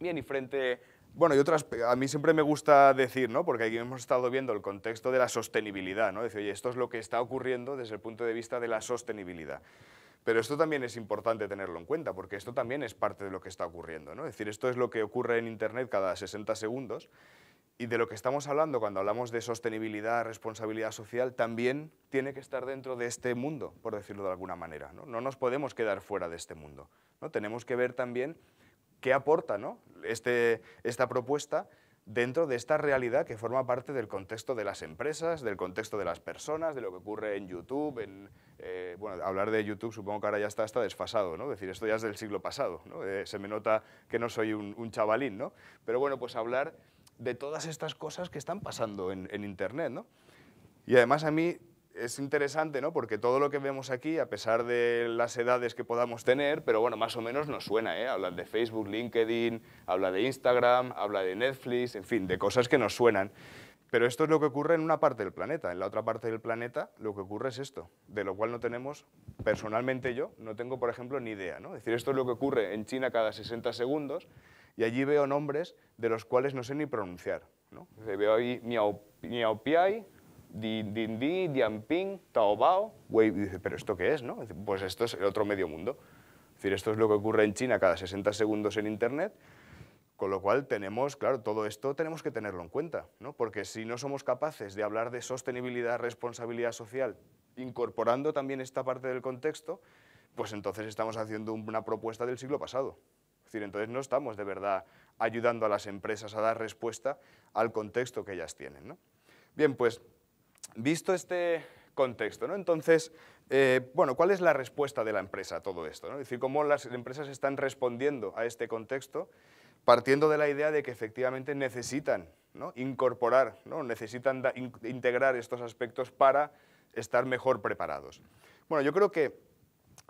Bien, y frente... Bueno, y otras, a mí siempre me gusta decir, ¿no? porque aquí hemos estado viendo el contexto de la sostenibilidad, ¿no? decir, oye, esto es lo que está ocurriendo desde el punto de vista de la sostenibilidad. Pero esto también es importante tenerlo en cuenta, porque esto también es parte de lo que está ocurriendo. ¿no? Es decir, esto es lo que ocurre en Internet cada 60 segundos y de lo que estamos hablando cuando hablamos de sostenibilidad, responsabilidad social, también tiene que estar dentro de este mundo, por decirlo de alguna manera. No, nos podemos quedar fuera de este mundo. ¿no? Tenemos que ver también qué aporta este, esta propuesta dentro de esta realidad que forma parte del contexto de las empresas, del contexto de las personas, de lo que ocurre en YouTube. En, eh, bueno, hablar de YouTube supongo que ahora ya está, está desfasado, ¿no? Es decir, esto ya es del siglo pasado, ¿no? Eh, se me nota que no soy un, chavalín, ¿no? Pero bueno, pues hablar de todas estas cosas que están pasando en, en Internet, ¿no? Y además a mí es interesante, ¿no? Porque todo lo que vemos aquí, a pesar de las edades que podamos tener, pero bueno, más o menos nos suena, ¿eh? Hablan de Facebook, LinkedIn, habla de Instagram, habla de Netflix, en fin, de cosas que nos suenan. Pero esto es lo que ocurre en una parte del planeta. En la otra parte del planeta lo que ocurre es esto, de lo cual no tenemos, personalmente yo, no tengo, por ejemplo, ni idea. ¿no? decir, esto es lo que ocurre en China cada 60 segundos y allí veo nombres de los cuales no sé ni pronunciar. ¿no? Veo ahí Miao, Miao Dindí, Dianping, Taobao, dice, pero ¿esto qué es? No? Pues esto es el otro medio mundo. decir, esto es lo que ocurre en China cada 60 segundos en Internet, con lo cual tenemos, claro, todo esto tenemos que tenerlo en cuenta, ¿no? porque si no somos capaces de hablar de sostenibilidad, responsabilidad social, incorporando también esta parte del contexto, pues entonces estamos haciendo una propuesta del siglo pasado. Es decir, entonces no estamos de verdad ayudando a las empresas a dar respuesta al contexto que ellas tienen. Bien, pues visto este contexto, ¿no? entonces, eh, bueno, ¿cuál es la respuesta de la empresa a todo esto? Es decir, cómo las empresas están respondiendo a este contexto partiendo de la idea de que efectivamente necesitan incorporar, ¿no? necesitan integrar estos aspectos para estar mejor preparados. Bueno, yo creo que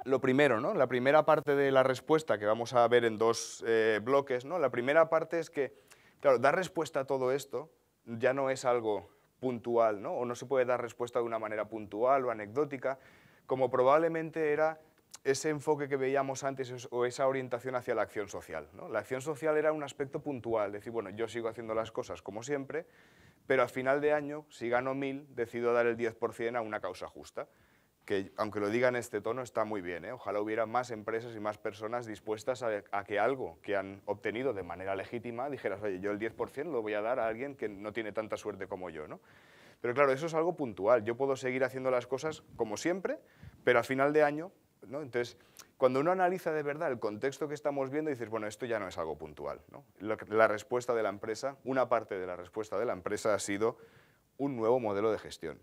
lo primero, ¿no? la primera parte de la respuesta que vamos a ver en dos eh, bloques, ¿no? la primera parte es que, claro, dar respuesta a todo esto ya no es algo puntual, ¿no? o no se puede dar respuesta de una manera puntual o anecdótica, como probablemente era ese enfoque que veíamos antes o esa orientación hacia la acción social. La acción social era un aspecto puntual, decir, bueno, yo sigo haciendo las cosas como siempre, pero al final de año, si gano mil, decido dar el 10% a una causa justa que aunque lo diga en este tono está muy bien. ¿eh? Ojalá hubiera más empresas y más personas dispuestas a, que algo que han obtenido de manera legítima dijeras, oye, yo el 10% lo voy a dar a alguien que no tiene tanta suerte como yo. Pero claro, eso es algo puntual. Yo puedo seguir haciendo las cosas como siempre, pero a final de año, entonces, cuando uno analiza de verdad el contexto que estamos viendo, dices, bueno, esto ya no es algo puntual. la respuesta de la empresa, una parte de la respuesta de la empresa ha sido un nuevo modelo de gestión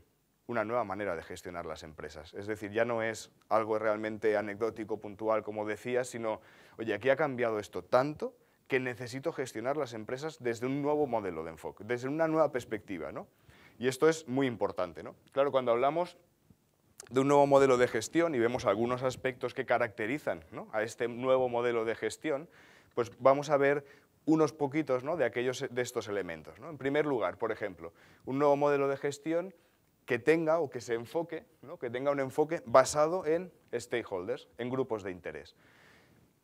una nueva manera de gestionar las empresas. Es decir, ya no es algo realmente anecdótico, puntual, como decía, sino, oye, aquí ha cambiado esto tanto que necesito gestionar las empresas desde un nuevo modelo de enfoque, desde una nueva perspectiva, Y esto es muy importante, Claro, cuando hablamos de un nuevo modelo de gestión y vemos algunos aspectos que caracterizan a este nuevo modelo de gestión, pues vamos a ver unos poquitos de, aquellos, de estos elementos. En primer lugar, por ejemplo, un nuevo modelo de gestión que tenga o que se enfoque, que tenga un enfoque basado en stakeholders, en grupos de interés.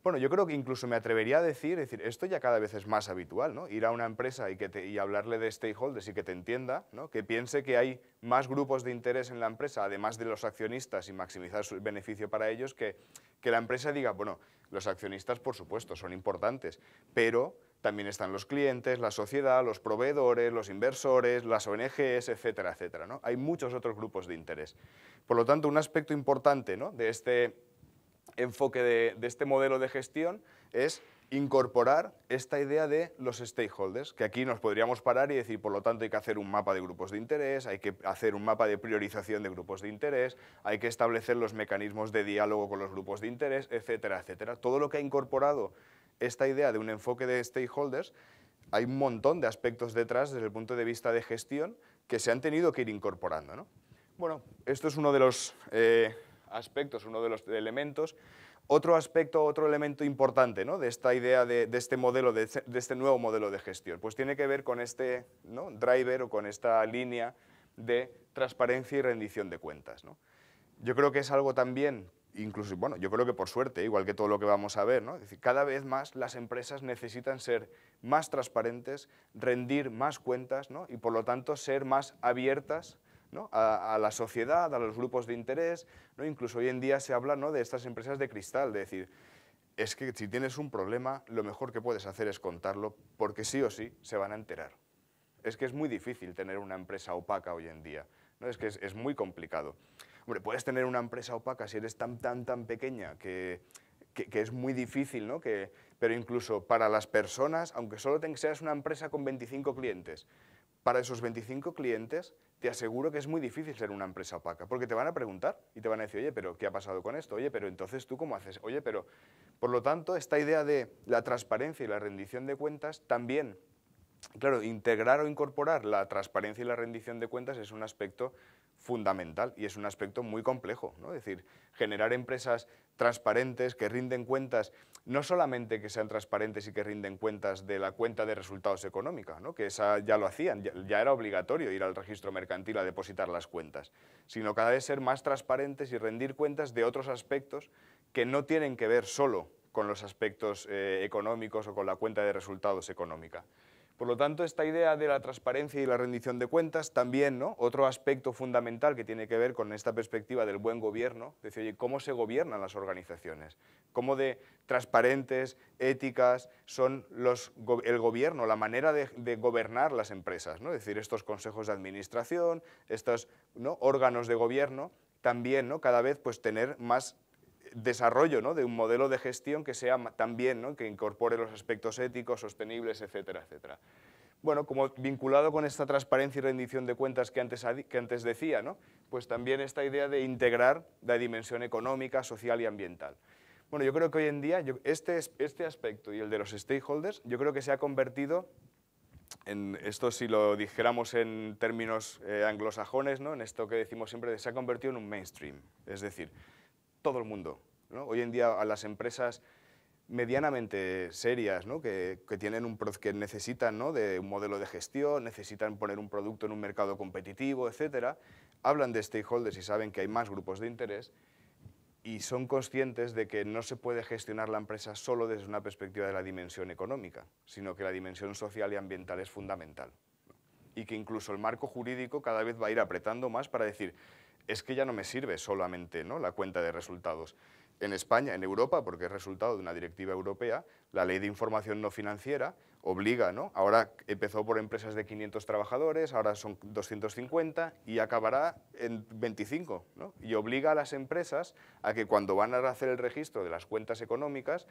Bueno, yo creo que incluso me atrevería a decir, decir, esto ya cada vez es más habitual, Ir a una empresa y, hablarle de stakeholders y que te entienda, Que piense que hay más grupos de interés en la empresa, además de los accionistas y maximizar su beneficio para ellos, que, que la empresa diga, bueno, los accionistas por supuesto son importantes, pero también están los clientes, la sociedad, los proveedores, los inversores, las ONGs, etcétera, etcétera. Hay muchos otros grupos de interés. Por lo tanto, un aspecto importante de este enfoque de este modelo de gestión es incorporar esta idea de los stakeholders, que aquí nos podríamos parar y decir, por lo tanto, hay que hacer un mapa de grupos de interés, hay que hacer un mapa de priorización de grupos de interés, hay que establecer los mecanismos de diálogo con los grupos de interés, etcétera, etcétera. Todo lo que ha incorporado esta idea de un enfoque de stakeholders, hay un montón de aspectos detrás desde el punto de vista de gestión que se han tenido que ir incorporando. Bueno, esto es uno de los eh, aspectos, uno de los elementos. Otro aspecto, otro elemento importante de esta idea, de, este modelo, de este nuevo modelo de gestión, pues tiene que ver con este driver o con esta línea de transparencia y rendición de cuentas. Yo creo que es algo también incluso, bueno, yo creo que por suerte, ¿eh? igual que todo lo que vamos a ver, cada vez más las empresas necesitan ser más transparentes, rendir más cuentas, Y por lo tanto ser más abiertas a, la sociedad, a los grupos de interés, Incluso hoy en día se habla, De estas empresas de cristal, de decir, es que si tienes un problema, lo mejor que puedes hacer es contarlo, porque sí o sí se van a enterar. Es que es muy difícil tener una empresa opaca hoy en día, Es que es muy complicado. Hombre, puedes tener una empresa opaca si eres tan, tan, tan pequeña que, que, es muy difícil, ¿no? Que, pero incluso para las personas, aunque solo tengas seas una empresa con 25 clientes, para esos 25 clientes te aseguro que es muy difícil ser una empresa opaca, porque te van a preguntar y te van a decir, oye, pero ¿qué ha pasado con esto? Oye, pero entonces tú cómo haces? Oye, pero... Por lo tanto, esta idea de la transparencia y la rendición de cuentas también, claro, integrar o incorporar la transparencia y la rendición de cuentas es un aspecto fundamental y es un aspecto muy complejo. ¿no? decir, generar empresas transparentes que rinden cuentas, no solamente que sean transparentes y que rinden cuentas de la cuenta de resultados económica, ¿no? que ya lo hacían, ya, era obligatorio ir al registro mercantil a depositar las cuentas, sino cada vez ser más transparentes y rendir cuentas de otros aspectos que no tienen que ver solo con los aspectos eh, económicos o con la cuenta de resultados económica. Por lo tanto, esta idea de la transparencia y la rendición de cuentas también, otro aspecto fundamental que tiene que ver con esta perspectiva del buen gobierno, es decir, oye, ¿cómo se gobiernan las organizaciones? ¿Cómo de transparentes, éticas, son el gobierno, la manera de, gobernar las empresas? ¿no? Es decir, estos consejos de administración, estos órganos de gobierno, también ¿no? cada vez pues, tener más desarrollo ¿no? de un modelo de gestión que sea también, ¿no? que incorpore los aspectos éticos, sostenibles, etcétera, etcétera. Bueno, como vinculado con esta transparencia y rendición de cuentas que antes, que antes decía, ¿no? pues también esta idea de integrar la dimensión económica, social y ambiental. Bueno, yo creo que hoy en día yo, este, este aspecto y el de los stakeholders, yo creo que se ha convertido en esto si lo dijéramos en términos eh, anglosajones, ¿no? en esto que decimos siempre, se ha convertido en un mainstream. Es decir, todo el mundo. Hoy en día a las empresas medianamente serias, que, tienen un, que necesitan de un modelo de gestión, necesitan poner un producto en un mercado competitivo, etc., hablan de stakeholders y saben que hay más grupos de interés y son conscientes de que no se puede gestionar la empresa solo desde una perspectiva de la dimensión económica, sino que la dimensión social y ambiental es fundamental. Y que incluso el marco jurídico cada vez va a ir apretando más para decir, es que ya no me sirve solamente ¿no? la cuenta de resultados. En España, en Europa, porque es resultado de una directiva europea, la ley de información no financiera obliga, ahora empezó por empresas de 500 trabajadores, ahora son 250 y acabará en 25, y obliga a las empresas a que cuando van a hacer el registro de las cuentas económicas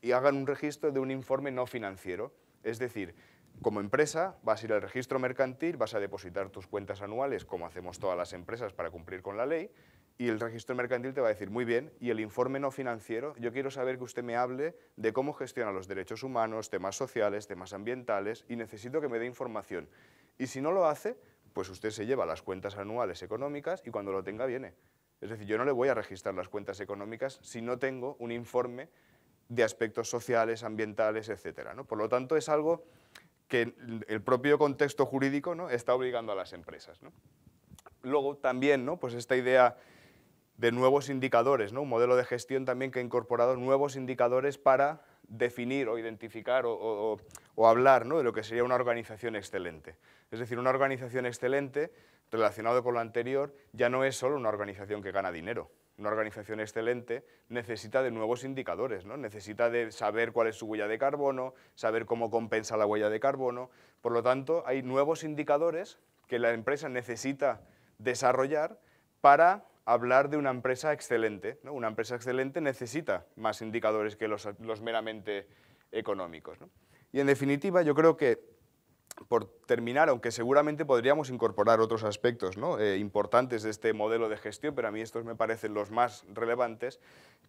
y hagan un registro de un informe no financiero. Es decir, como empresa, vas a ir al registro mercantil, vas a depositar tus cuentas anuales, como hacemos todas las empresas para cumplir con la ley, y el registro mercantil te va a decir, muy bien, y el informe no financiero, yo quiero saber que usted me hable de cómo gestiona los derechos humanos, temas sociales, temas ambientales, y necesito que me dé información. Y si no lo hace, pues usted se lleva las cuentas anuales económicas y cuando lo tenga viene. Es decir, yo no le voy a registrar las cuentas económicas si no tengo un informe de aspectos sociales, ambientales, etc. ¿no? Por lo tanto, es algo que el, propio contexto jurídico ¿no? está obligando a las empresas. Luego también, ¿no? pues esta idea de nuevos indicadores, ¿no? un modelo de gestión también que ha incorporado nuevos indicadores para definir o identificar o, hablar de lo que sería una organización excelente. Es decir, una organización excelente, relacionado con lo anterior, ya no es solo una organización que gana dinero, una organización excelente necesita de nuevos indicadores, ¿no? necesita de saber cuál es su huella de carbono, saber cómo compensa la huella de carbono. Por lo tanto, hay nuevos indicadores que la empresa necesita desarrollar para hablar de una empresa excelente. Una empresa excelente necesita más indicadores que los, meramente económicos. Y en definitiva, yo creo que por terminar, aunque seguramente podríamos incorporar otros aspectos eh, importantes de este modelo de gestión, pero a mí estos me parecen los más relevantes,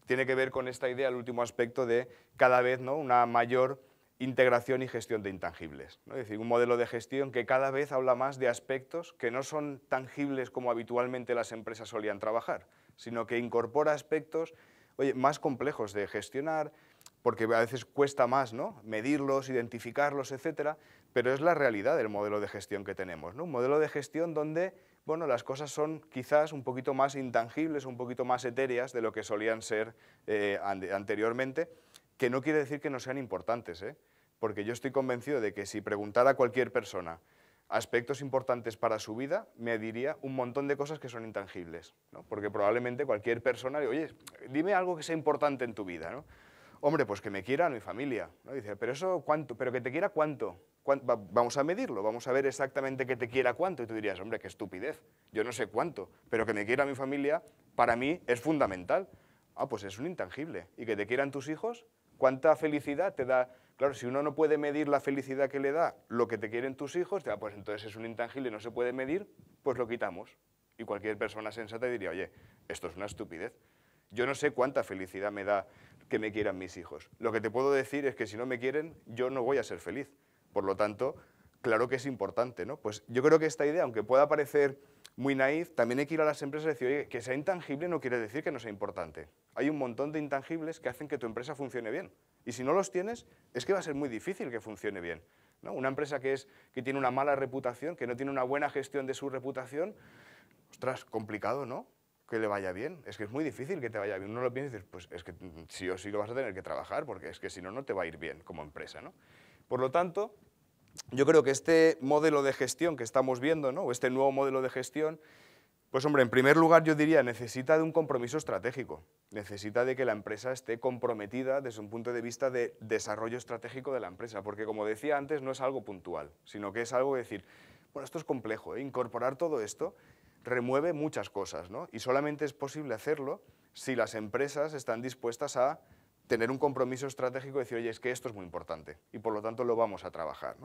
tiene que ver con esta idea, el último aspecto de cada vez una mayor integración y gestión de intangibles. Es decir, un modelo de gestión que cada vez habla más de aspectos que no son tangibles como habitualmente las empresas solían trabajar, sino que incorpora aspectos más complejos de gestionar, porque a veces cuesta más ¿no? medirlos, identificarlos, etcétera, pero es la realidad del modelo de gestión que tenemos. ¿no? Un modelo de gestión donde bueno, las cosas son quizás un poquito más intangibles, un poquito más etéreas de lo que solían ser eh, anteriormente, que no quiere decir que no sean importantes, ¿eh? porque yo estoy convencido de que si preguntara a cualquier persona aspectos importantes para su vida, me diría un montón de cosas que son intangibles, ¿no? porque probablemente cualquier persona, oye, dime algo que sea importante en tu vida, ¿no? Hombre, pues que me quiera mi familia. ¿no? Dice, pero eso cuánto, pero que te quiera cuánto. vamos a medirlo, vamos a ver exactamente qué te quiera cuánto. Y tú dirías, hombre, qué estupidez, yo no sé cuánto, pero que me quiera mi familia, para mí es fundamental. Ah, pues es un intangible. Y que te quieran tus hijos, ¿cuánta felicidad te da? Claro, si uno no puede medir la felicidad que le da lo que te quieren tus hijos, ah, pues entonces es un intangible, no se puede medir, pues lo quitamos. Y cualquier persona sensata diría, oye, esto es una estupidez. Yo no sé cuánta felicidad me da que me quieran mis hijos. Lo que te puedo decir es que si no me quieren, yo no voy a ser feliz. Por lo tanto, claro que es importante, ¿no? Pues yo creo que esta idea, aunque pueda parecer muy naif, también hay que ir a las empresas y decir, oye, que sea intangible no quiere decir que no sea importante. Hay un montón de intangibles que hacen que tu empresa funcione bien. Y si no los tienes, es que va a ser muy difícil que funcione bien. Una empresa que, es, que tiene una mala reputación, que no tiene una buena gestión de su reputación, ostras, complicado, ¿no? que le vaya bien. Es que es muy difícil que te vaya bien. Uno lo piensa y dices, pues es que sí o sí lo vas a tener que trabajar, porque es que si no, no te va a ir bien como empresa. ¿no? Por lo tanto, yo creo que este modelo de gestión que estamos viendo, ¿no? o este nuevo modelo de gestión, pues hombre, en primer lugar yo diría, necesita de un compromiso estratégico, necesita de que la empresa esté comprometida desde un punto de vista de desarrollo estratégico de la empresa, porque como decía antes, no es algo puntual, sino que es algo de decir, bueno, esto es complejo, ¿eh? incorporar todo esto remueve muchas cosas, Y solamente es posible hacerlo si las empresas están dispuestas a tener un compromiso estratégico y decir, oye, es que esto es muy importante y por lo tanto lo vamos a trabajar.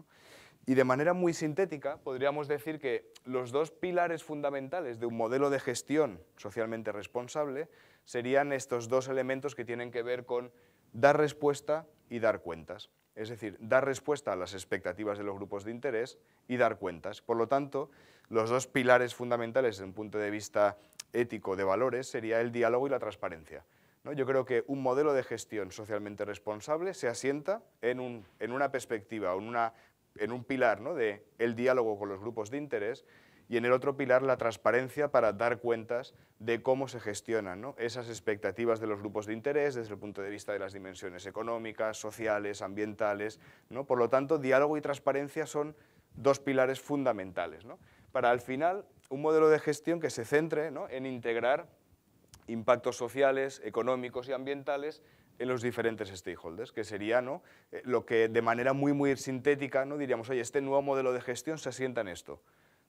Y de manera muy sintética, podríamos decir que los dos pilares fundamentales de un modelo de gestión socialmente responsable serían estos dos elementos que tienen que ver con dar respuesta y dar cuentas. Es decir, dar respuesta a las expectativas de los grupos de interés y dar cuentas. Por lo tanto, los dos pilares fundamentales en un punto de vista ético de valores sería el diálogo y la transparencia. Yo creo que un modelo de gestión socialmente responsable se asienta en, una perspectiva, en, un pilar ¿no? de el diálogo con los grupos de interés y en el otro pilar la transparencia para dar cuentas de cómo se gestionan esas expectativas de los grupos de interés desde el punto de vista de las dimensiones económicas, sociales, ambientales. Por lo tanto, diálogo y transparencia son dos pilares fundamentales para al final un modelo de gestión que se centre en integrar impactos sociales, económicos y ambientales en los diferentes stakeholders, que sería eh, lo que de manera muy, muy sintética ¿no? diríamos, oye, este nuevo modelo de gestión se asienta en esto.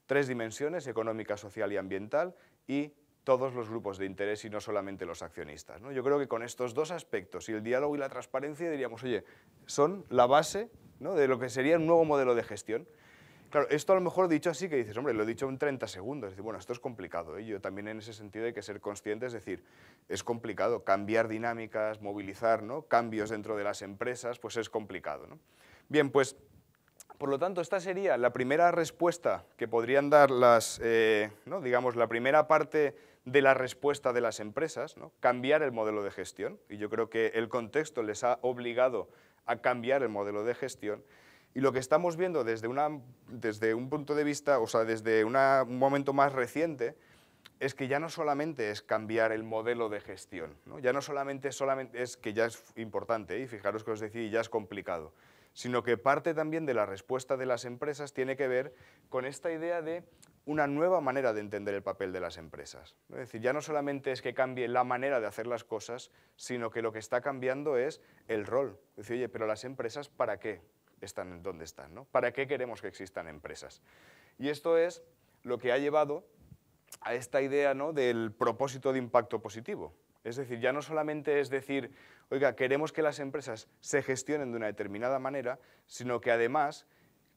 Tres dimensiones, económica, social y ambiental, y todos los grupos de interés y no solamente los accionistas. Yo creo que con estos dos aspectos, y el diálogo y la transparencia, diríamos, oye, son la base de lo que sería un nuevo modelo de gestión. Claro, esto a lo mejor dicho así que dices, hombre, lo he dicho en 30 segundos. Es bueno, esto es complicado. ¿eh? Yo también en ese sentido hay que ser consciente, es decir, es complicado cambiar dinámicas, movilizar cambios dentro de las empresas, pues es complicado. Bien, pues por lo tanto esta sería la primera respuesta que podrían dar las, eh, digamos, la primera parte de la respuesta de las empresas, cambiar el modelo de gestión. Y yo creo que el contexto les ha obligado a cambiar el modelo de gestión. Y lo que estamos viendo desde, desde un punto de vista, o sea, desde un momento más reciente, es que ya no solamente es cambiar el modelo de gestión, ya no solamente, es que ya es importante, ¿eh? y fijaros que os decía, ya es complicado, sino que parte también de la respuesta de las empresas tiene que ver con esta idea de una nueva manera de entender el papel de las empresas. Es decir, ya no solamente es que cambie la manera de hacer las cosas, sino que lo que está cambiando es el rol. Es decir, oye, pero las empresas, ¿para qué? están dónde están. ¿no? ¿Para qué queremos que existan empresas? Y esto es lo que ha llevado a esta idea ¿no? del propósito de impacto positivo. Es decir, ya no solamente es decir, oiga, queremos que las empresas se gestionen de una determinada manera, sino que además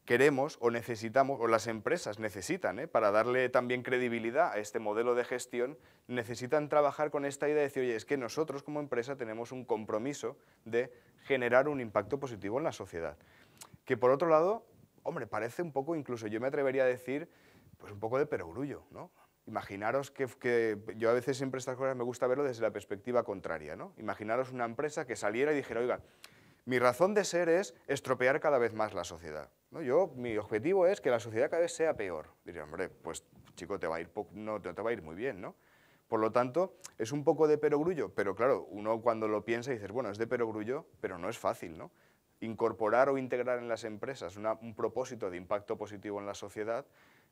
queremos o necesitamos, o las empresas necesitan, ¿eh? para darle también credibilidad a este modelo de gestión, necesitan trabajar con esta idea de decir, oye, es que nosotros como empresa tenemos un compromiso de generar un impacto positivo en la sociedad que por otro lado, hombre, parece un poco, incluso yo me atrevería a decir, pues un poco de perogrullo, ¿no? Imaginaros que, yo a veces siempre estas cosas me gusta verlo desde la perspectiva contraria, ¿no? Imaginaros una empresa que saliera y dijera, oiga, mi razón de ser es estropear cada vez más la sociedad. ¿no? Yo, mi objetivo es que la sociedad cada vez sea peor. Diría, hombre, pues chico, te va a ir, te va a ir muy bien, ¿no? Por lo tanto, es un poco de perogrullo, pero claro, uno cuando lo piensa dices, bueno, es de perogrullo, pero no es fácil, ¿no? incorporar o integrar en las empresas un propósito de impacto positivo en la sociedad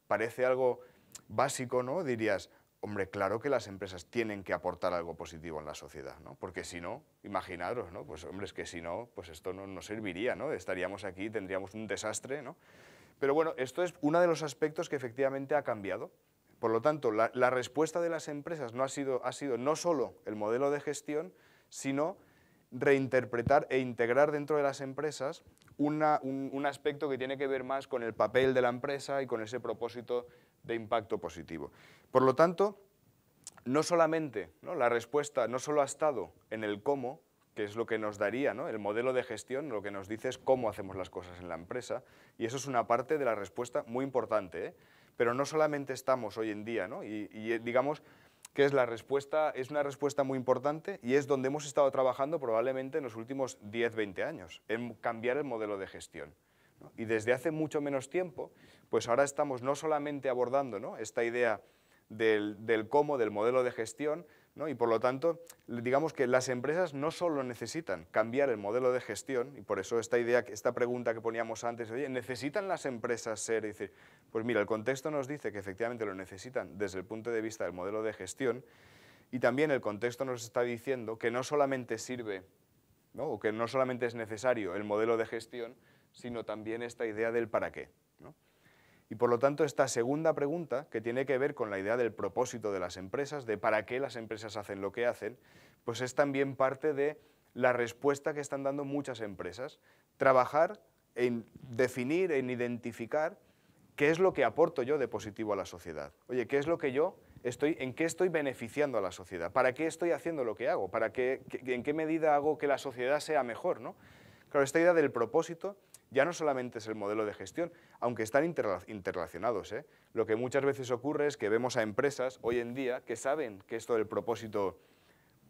parece algo básico, ¿no? Dirías, hombre, claro que las empresas tienen que aportar algo positivo en la sociedad, ¿no? Porque si no, imaginaros, ¿no? Pues hombre, es que si no, pues esto no, nos serviría, ¿no? Estaríamos aquí, tendríamos un desastre, ¿no? Pero bueno, esto es uno de los aspectos que efectivamente ha cambiado. Por lo tanto, la, respuesta de las empresas no ha sido, ha sido no solo el modelo de gestión, sino reinterpretar e integrar dentro de las empresas un, aspecto que tiene que ver más con el papel de la empresa y con ese propósito de impacto positivo. Por lo tanto, no solamente la respuesta no solo ha estado en el cómo, que es lo que nos daría ¿no? el modelo de gestión, lo que nos dice es cómo hacemos las cosas en la empresa, y eso es una parte de la respuesta muy importante, ¿eh? pero no solamente estamos hoy en día, ¿no? y digamos, que es la respuesta, es una respuesta muy importante y es donde hemos estado trabajando probablemente en los últimos 10, 20 años, en cambiar el modelo de gestión. Y desde hace mucho menos tiempo, pues ahora estamos no solamente abordando esta idea del, cómo, del modelo de gestión, y por lo tanto, digamos que las empresas no solo necesitan cambiar el modelo de gestión, y por eso esta idea, esta pregunta que poníamos antes, ¿necesitan las empresas ser? pues mira, el contexto nos dice que efectivamente lo necesitan desde el punto de vista del modelo de gestión, y también el contexto nos está diciendo que no solamente sirve, ¿no? o que no solamente es necesario el modelo de gestión, sino también esta idea del para qué. Y por lo tanto, esta segunda pregunta, que tiene que ver con la idea del propósito de las empresas, de para qué las empresas hacen lo que hacen, pues es también parte de la respuesta que están dando muchas empresas. Trabajar en definir, en identificar qué es lo que aporto yo de positivo a la sociedad. Oye, ¿qué es lo que yo estoy, en qué estoy beneficiando a la sociedad? ¿Para qué estoy haciendo lo que hago? ¿Para qué, en qué medida hago que la sociedad sea mejor? ¿no? Claro, esta idea del propósito ya no solamente es el modelo de gestión, aunque están interrelacionados. ¿eh? Lo que muchas veces ocurre es que vemos a empresas hoy en día que saben que esto del propósito,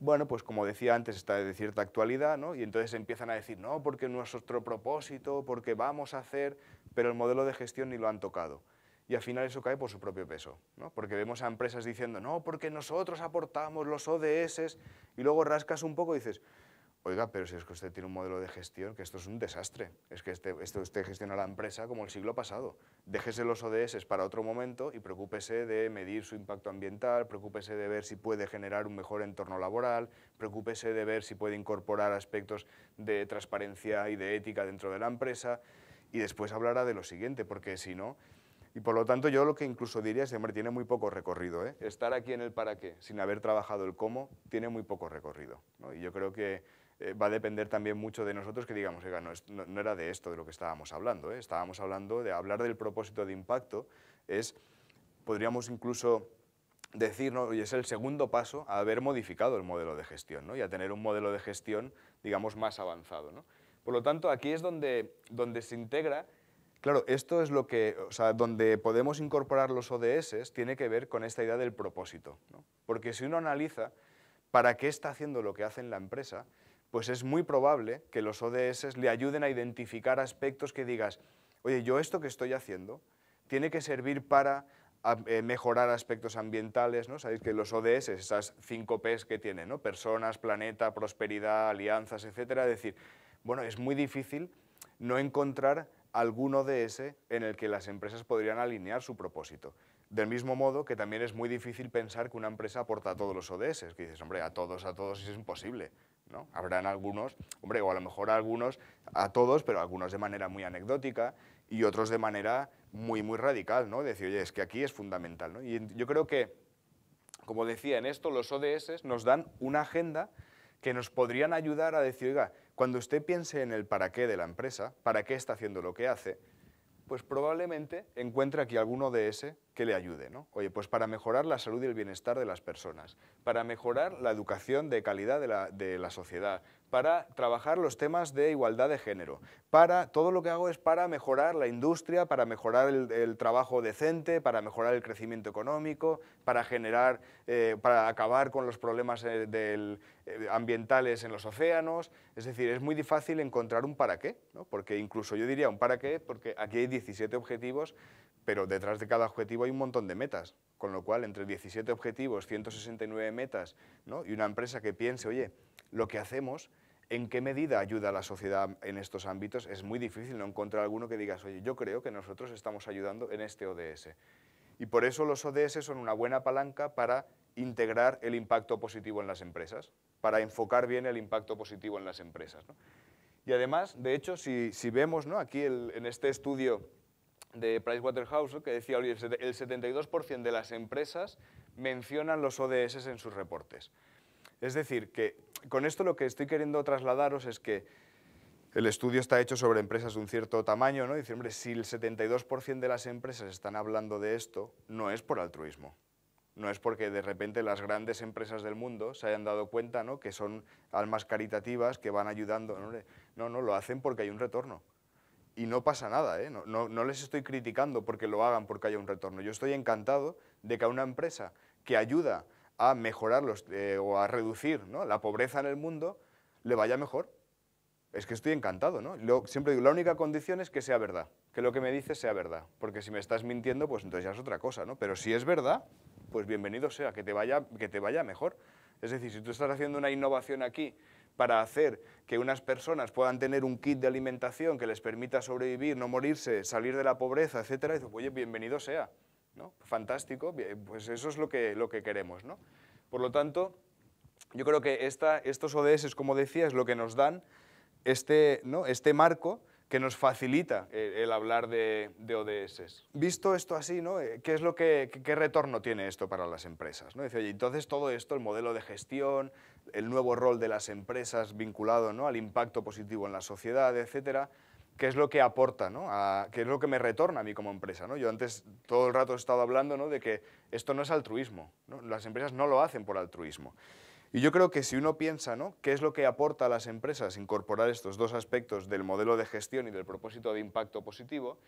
bueno, pues como decía antes, está de cierta actualidad, ¿no? y entonces empiezan a decir, no, porque nuestro propósito, porque vamos a hacer, pero el modelo de gestión ni lo han tocado. Y al final eso cae por su propio peso, ¿no? porque vemos a empresas diciendo, no, porque nosotros aportamos los ODS, y luego rascas un poco y dices, Oiga, pero si es que usted tiene un modelo de gestión, que esto es un desastre. Es que este, usted gestiona la empresa como el siglo pasado. Déjese los ODS para otro momento y preocúpese de medir su impacto ambiental, preocúpese de ver si puede generar un mejor entorno laboral, preocúpese de ver si puede incorporar aspectos de transparencia y de ética dentro de la empresa. Y después hablará de lo siguiente, porque si no... Y por lo tanto yo lo que incluso diría es, hombre, tiene muy poco recorrido. ¿eh? Estar aquí en el para qué, sin haber trabajado el cómo, tiene muy poco recorrido. Y yo creo que eh, va a depender también mucho de nosotros que digamos, no, era de esto de lo que estábamos hablando, ¿eh? estábamos hablando de hablar del propósito de impacto, es, podríamos incluso decir, y es el segundo paso a haber modificado el modelo de gestión ¿no? y a tener un modelo de gestión, digamos, más avanzado. Por lo tanto, aquí es donde, se integra Claro, esto es lo que, o sea, donde podemos incorporar los ODS tiene que ver con esta idea del propósito, porque si uno analiza para qué está haciendo lo que hace en la empresa, pues es muy probable que los ODS le ayuden a identificar aspectos que digas, oye, yo esto que estoy haciendo tiene que servir para eh, mejorar aspectos ambientales, ¿no? Sabéis que los ODS, esas cinco Ps que tienen, ¿no? Personas, planeta, prosperidad, alianzas, etcétera, es decir, bueno, es muy difícil no encontrar algún ODS en el que las empresas podrían alinear su propósito. Del mismo modo que también es muy difícil pensar que una empresa aporta a todos los ODS, que dices, hombre, a todos, a todos es imposible. ¿no? Habrán algunos, hombre, o a lo mejor a algunos, a todos, pero algunos de manera muy anecdótica y otros de manera muy, muy radical, ¿no? Decir, oye, es que aquí es fundamental, ¿no? Y yo creo que, como decía, en esto los ODS nos dan una agenda que nos podrían ayudar a decir, oiga, cuando usted piense en el para qué de la empresa, para qué está haciendo lo que hace, pues probablemente encuentre aquí alguno de ese que le ayude. Oye, pues para mejorar la salud y el bienestar de las personas, para mejorar la educación de calidad de la, sociedad, para trabajar los temas de igualdad de género, para todo lo que hago es para mejorar la industria, para mejorar el, trabajo decente, para mejorar el crecimiento económico, para generar, eh, para acabar con los problemas eh, del eh, ambientales en los océanos, es decir, es muy difícil encontrar un para qué, porque incluso yo diría un para qué, porque aquí hay 17 objetivos, pero detrás de cada objetivo hay un montón de metas, con lo cual entre 17 objetivos, 169 metas, y una empresa que piense, oye, lo que hacemos, en qué medida ayuda a la sociedad en estos ámbitos, es muy difícil no encontrar alguno que diga, oye, yo creo que nosotros estamos ayudando en este ODS. Y por eso los ODS son una buena palanca para integrar el impacto positivo en las empresas, para enfocar bien el impacto positivo en las empresas. Y además, de hecho, si, vemos aquí en este estudio de Pricewaterhouse, que decía el 72% de las empresas mencionan los ODS en sus reportes. Es decir, que con esto lo que estoy queriendo trasladaros es que el estudio está hecho sobre empresas de un cierto tamaño, ¿no? Dice, hombre, si el 72% de las empresas están hablando de esto, no es por altruismo, no es porque de repente las grandes empresas del mundo se hayan dado cuenta ¿no? que son almas caritativas que van ayudando. No, no, lo hacen porque hay un retorno. Y no pasa nada, ¿eh? no, les estoy criticando porque lo hagan porque haya un retorno. Yo estoy encantado de que a una empresa que ayuda a mejorar los, eh, o a reducir la pobreza en el mundo le vaya mejor. Es que estoy encantado, ¿no? siempre digo, la única condición es que sea verdad, que lo que me dices sea verdad, porque si me estás mintiendo, pues entonces ya es otra cosa, ¿no? Pero si es verdad, pues bienvenido sea, que te vaya, que te vaya mejor. Es decir, si tú estás haciendo una innovación aquí para hacer que unas personas puedan tener un kit de alimentación que les permita sobrevivir, no morirse, salir de la pobreza, etc., dices, oye, bienvenido sea, ¿no? Fantástico, pues eso es lo que, lo que queremos, ¿no? Por lo tanto, yo creo que estos ODS, como decía, es lo que nos dan este, este marco que nos facilita el hablar de, ODS. Visto esto así, ¿no? Eh, ¿Qué es lo que qué retorno tiene esto para las empresas? ¿no? Dice, entonces todo esto, el modelo de gestión, el nuevo rol de las empresas vinculado ¿no? al impacto positivo en la sociedad, etcétera, ¿qué es lo que aporta? ¿no? ¿Qué es lo que me retorna a mí como empresa? ¿no? Yo antes todo el rato he estado hablando de que esto no es altruismo, las empresas no lo hacen por altruismo. Y yo creo que si uno piensa, ¿Qué es lo que aporta a las empresas incorporar estos dos aspectos del modelo de gestión y del propósito de impacto positivo?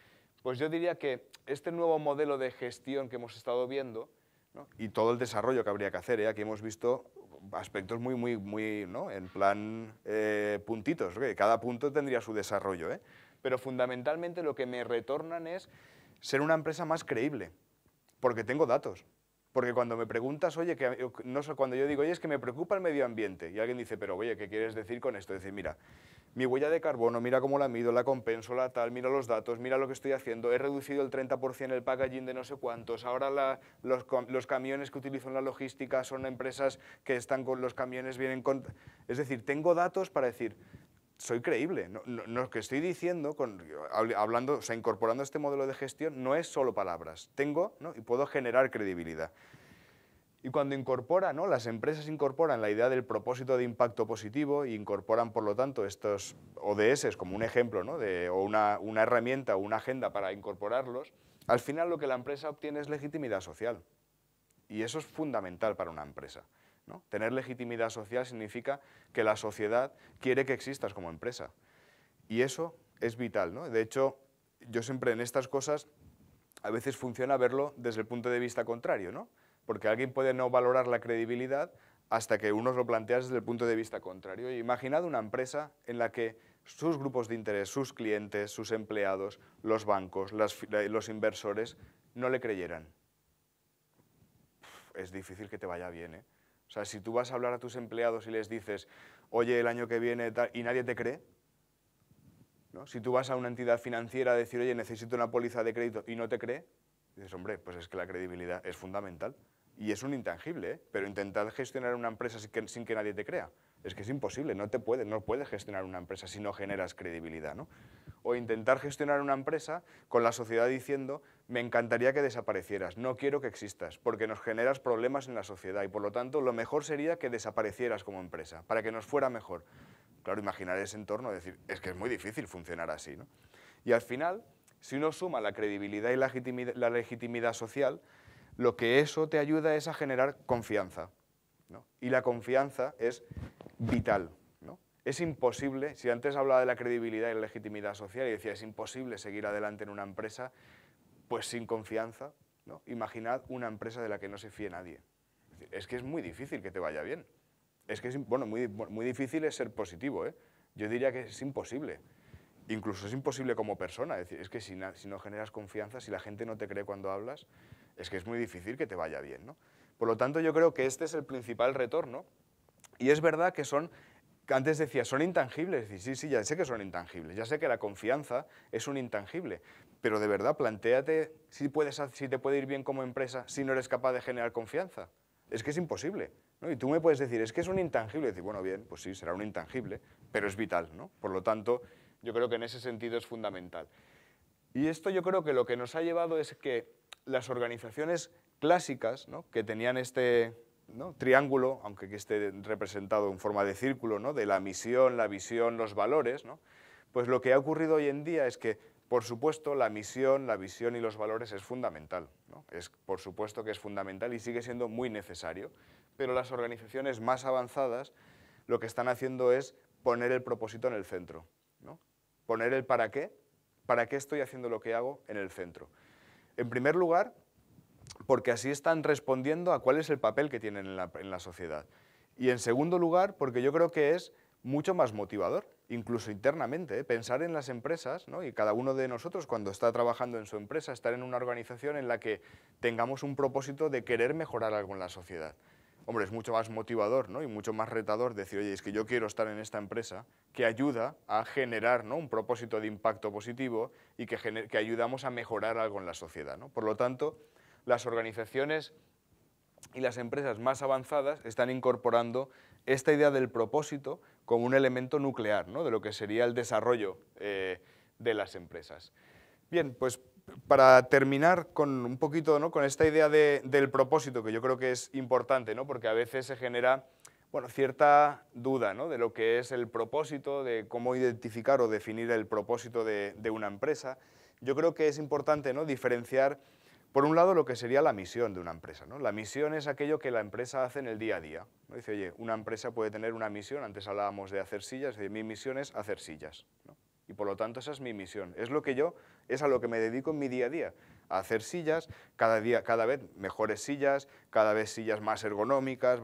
Pues yo diría que este nuevo modelo de gestión que hemos estado viendo y todo el desarrollo que habría que hacer, ¿eh? aquí hemos visto aspectos muy, muy, muy, En plan eh, puntitos, cada punto tendría su desarrollo, ¿eh? Pero fundamentalmente lo que me retornan es ser una empresa más creíble, porque tengo datos. Porque cuando me preguntas, oye, que eh, no sé, cuando yo digo, oye, es que me preocupa el medio ambiente, y alguien dice, pero oye, ¿qué quieres decir con esto? Decir, mira, mi huella de carbono, mira cómo la mido, la compenso, la tal, mira los datos, mira lo que estoy haciendo, he reducido el 30% el packaging de no sé cuántos, ahora los, los, camiones que utilizo en la logística son empresas que están con los camiones, vienen con... Es decir, tengo datos para decir, soy creíble. lo, que estoy diciendo, con, hablando, o incorporando este modelo de gestión, no es solo palabras. Tengo y puedo generar credibilidad. Y cuando incorpora, ¿no? las empresas incorporan la idea del propósito de impacto positivo e incorporan, por lo tanto, estos ODS como un ejemplo de, o una herramienta o una agenda para incorporarlos, al final lo que la empresa obtiene es legitimidad social. Y eso es fundamental para una empresa. Tener legitimidad social significa que la sociedad quiere que existas como empresa. Y eso es vital. De hecho, yo siempre en estas cosas a veces funciona verlo desde el punto de vista contrario, ¿no? porque alguien puede no valorar la credibilidad hasta que uno lo plantea desde el punto de vista contrario. Imaginad una empresa en la que sus grupos de interés, sus clientes, sus empleados, los bancos, eh, los inversores, no le creyeran. Es difícil que te vaya bien, ¿eh? O sea, si tú vas a hablar a tus empleados y les dices, oye, el año que viene, tal, y nadie te cree, ¿no? Si tú vas a una entidad financiera a decir, oye, necesito una póliza de crédito y no te cree, dices, hombre, pues es que la credibilidad es fundamental. Y es un intangible, ¿eh? pero intentar gestionar una empresa sin que, nadie te crea. Es que es imposible, no, te puede, no puedes gestionar una empresa si no generas credibilidad. ¿no? O intentar gestionar una empresa con la sociedad diciendo, me encantaría que desaparecieras, no quiero que existas, porque nos generas problemas en la sociedad y por lo tanto lo mejor sería que desaparecieras como empresa, para que nos fuera mejor. Claro, imaginar ese entorno, decir, es que es muy difícil funcionar así, Y al final, si uno suma la credibilidad y la legitimidad, social, lo que eso te ayuda es a generar confianza. Y la confianza es vital. Es imposible, si antes hablaba de la credibilidad y la legitimidad social y decía es imposible seguir adelante en una empresa pues sin confianza, ¿no? imaginad una empresa de la que no se fíe nadie. Es, que es muy difícil que te vaya bien. Es que es, bueno, muy, difícil es ser positivo, ¿eh? Yo diría que es imposible. Incluso es imposible como persona. Es, decir, que si, no generas confianza, si la gente no te cree cuando hablas, es que es muy difícil que te vaya bien, Por lo tanto, yo creo que este es el principal retorno. Y es verdad que son antes decía, son intangibles. sí, sí, ya sé que son intangibles, ya sé que la confianza es un intangible, pero de verdad, planteate si, puedes, si te puede ir bien como empresa si no eres capaz de generar confianza. Es que es imposible. ¿no? Y tú me puedes decir, es que es un intangible. Y decir, bueno, bien, pues sí, será un intangible, pero es vital. ¿no? Por lo tanto, yo creo que en ese sentido es fundamental. Y esto yo creo que lo que nos ha llevado es que las organizaciones clásicas, que tenían este triángulo, aunque esté representado en forma de círculo, ¿no? de la misión, la visión, los valores, pues lo que ha ocurrido hoy en día es que por supuesto, la misión, la visión y los valores es fundamental. Es, por supuesto que es fundamental y sigue siendo muy necesario, pero las organizaciones más avanzadas lo que están haciendo es poner el propósito en el centro. Poner el para qué, para qué estoy haciendo lo que hago en el centro. En primer lugar, porque así están respondiendo a cuál es el papel que tienen en la sociedad. Y en segundo lugar, porque yo creo que es mucho más motivador incluso internamente, ¿eh? pensar en las empresas ¿no? y cada uno de nosotros cuando está trabajando en su empresa, estar en una organización en la que tengamos un propósito de querer mejorar algo en la sociedad. Hombre, es mucho más motivador y mucho más retador decir, oye, es que yo quiero estar en esta empresa que ayuda a generar un propósito de impacto positivo y que, que ayudamos a mejorar algo en la sociedad. ¿no? Por lo tanto, las organizaciones y las empresas más avanzadas están incorporando esta idea del propósito como un elemento nuclear de lo que sería el desarrollo eh, de las empresas. Bien, pues para terminar con un poquito con esta idea del propósito, que yo creo que es importante, porque a veces se genera bueno, cierta duda de lo que es el propósito, de cómo identificar o definir el propósito de, una empresa. Yo creo que es importante ¿no? diferenciar por un lado, lo que sería la misión de una empresa. La misión es aquello que la empresa hace en el día a día. Dice, oye, una empresa puede tener una misión, antes hablábamos de hacer sillas, mi misión es hacer sillas. Y por lo tanto, esa es mi misión. Es lo que yo, es a lo que me dedico en mi día a día. A hacer sillas, cada, día, cada vez mejores sillas, cada vez sillas más ergonómicas,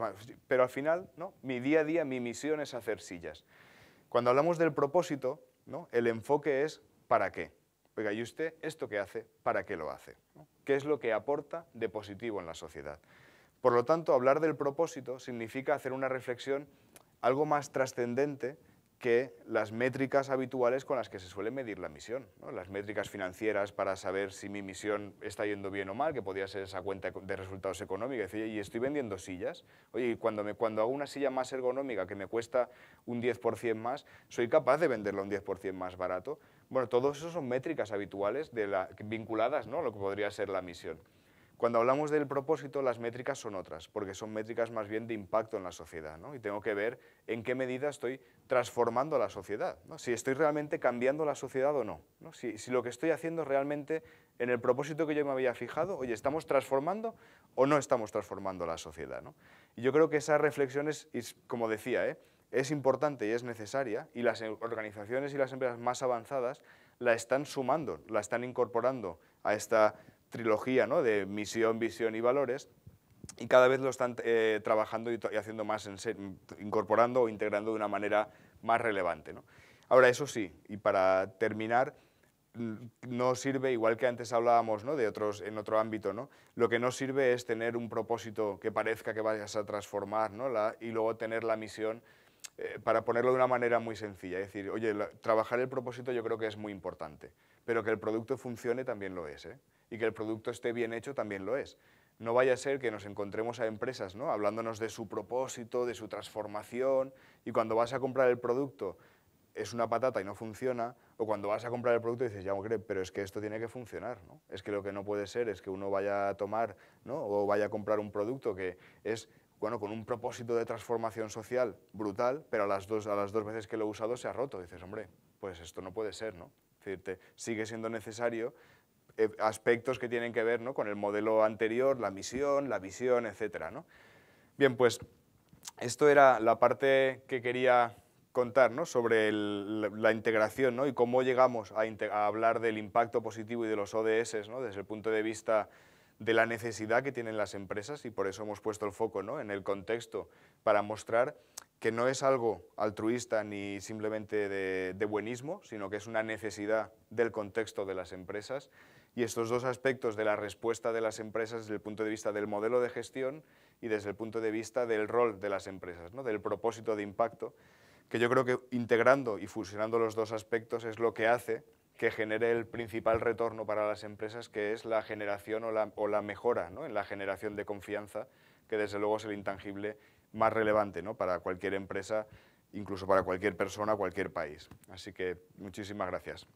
pero al final, ¿no? mi día a día, mi misión es hacer sillas. Cuando hablamos del propósito, el enfoque es ¿para qué? oiga, ¿y usted esto que hace, para qué lo hace? ¿Qué es lo que aporta de positivo en la sociedad? Por lo tanto, hablar del propósito significa hacer una reflexión algo más trascendente que las métricas habituales con las que se suele medir la misión. Las métricas financieras para saber si mi misión está yendo bien o mal, que podría ser esa cuenta de resultados económicos, Y estoy vendiendo sillas. Oye, cuando, cuando hago una silla más ergonómica que me cuesta un 10% más, soy capaz de venderla un 10% más barato. Bueno, todos esos son métricas habituales vinculadas ¿no? a lo que podría ser la misión. Cuando hablamos del propósito, las métricas son otras, porque son métricas más bien de impacto en la sociedad, Y tengo que ver en qué medida estoy transformando la sociedad, Si estoy realmente cambiando la sociedad o no, Si, lo que estoy haciendo realmente en el propósito que yo me había fijado, oye, ¿estamos transformando o no estamos transformando la sociedad, Y yo creo que esa reflexión es como decía, ¿eh? es importante y es necesaria y las organizaciones y las empresas más avanzadas la están sumando, la están incorporando a esta trilogía de misión, visión y valores y cada vez lo están eh, trabajando y, haciendo más, en incorporando o integrando de una manera más relevante. Ahora, eso sí, y para terminar, mm, no sirve, igual que antes hablábamos de otros, en otro ámbito, ¿no? lo que no sirve es tener un propósito que parezca que vayas a transformar y luego tener la misión eh, para ponerlo de una manera muy sencilla. Es decir, oye, trabajar el propósito yo creo que es muy importante, pero que el producto funcione también lo es, ¿eh? y que el producto esté bien hecho también lo es. No vaya a ser que nos encontremos a empresas ¿no? hablándonos de su propósito, de su transformación, y cuando vas a comprar el producto es una patata y no funciona, o cuando vas a comprar el producto dices, ya, hombre, pero es que esto tiene que funcionar, ¿no? Es que lo que no puede ser es que uno vaya a tomar, O vaya a comprar un producto que es bueno, con un propósito de transformación social brutal, pero a las dos, a las dos veces que lo he usado se ha roto. Dices, hombre, pues esto no puede ser, ¿no? sigue siendo necesario eh, aspectos que tienen que ver ¿no? con el modelo anterior, la misión, la visión, etcétera, ¿no? Bien, pues esto era la parte que quería contar ¿no? sobre la, integración ¿no? y cómo llegamos a, hablar del impacto positivo y de los ODS ¿no? desde el punto de vista de la necesidad que tienen las empresas y por eso hemos puesto el foco ¿no? en el contexto para mostrar que no es algo altruista ni simplemente de, buenismo, sino que es una necesidad del contexto de las empresas. Y estos dos aspectos de la respuesta de las empresas desde el punto de vista del modelo de gestión y desde el punto de vista del rol de las empresas, ¿no? del propósito de impacto, que yo creo que integrando y fusionando los dos aspectos es lo que hace que genere el principal retorno para las empresas, que es la generación o la, mejora ¿no? en la generación de confianza, que desde luego es el intangible más relevante ¿no? para cualquier empresa, incluso para cualquier persona, cualquier país. Así que muchísimas gracias.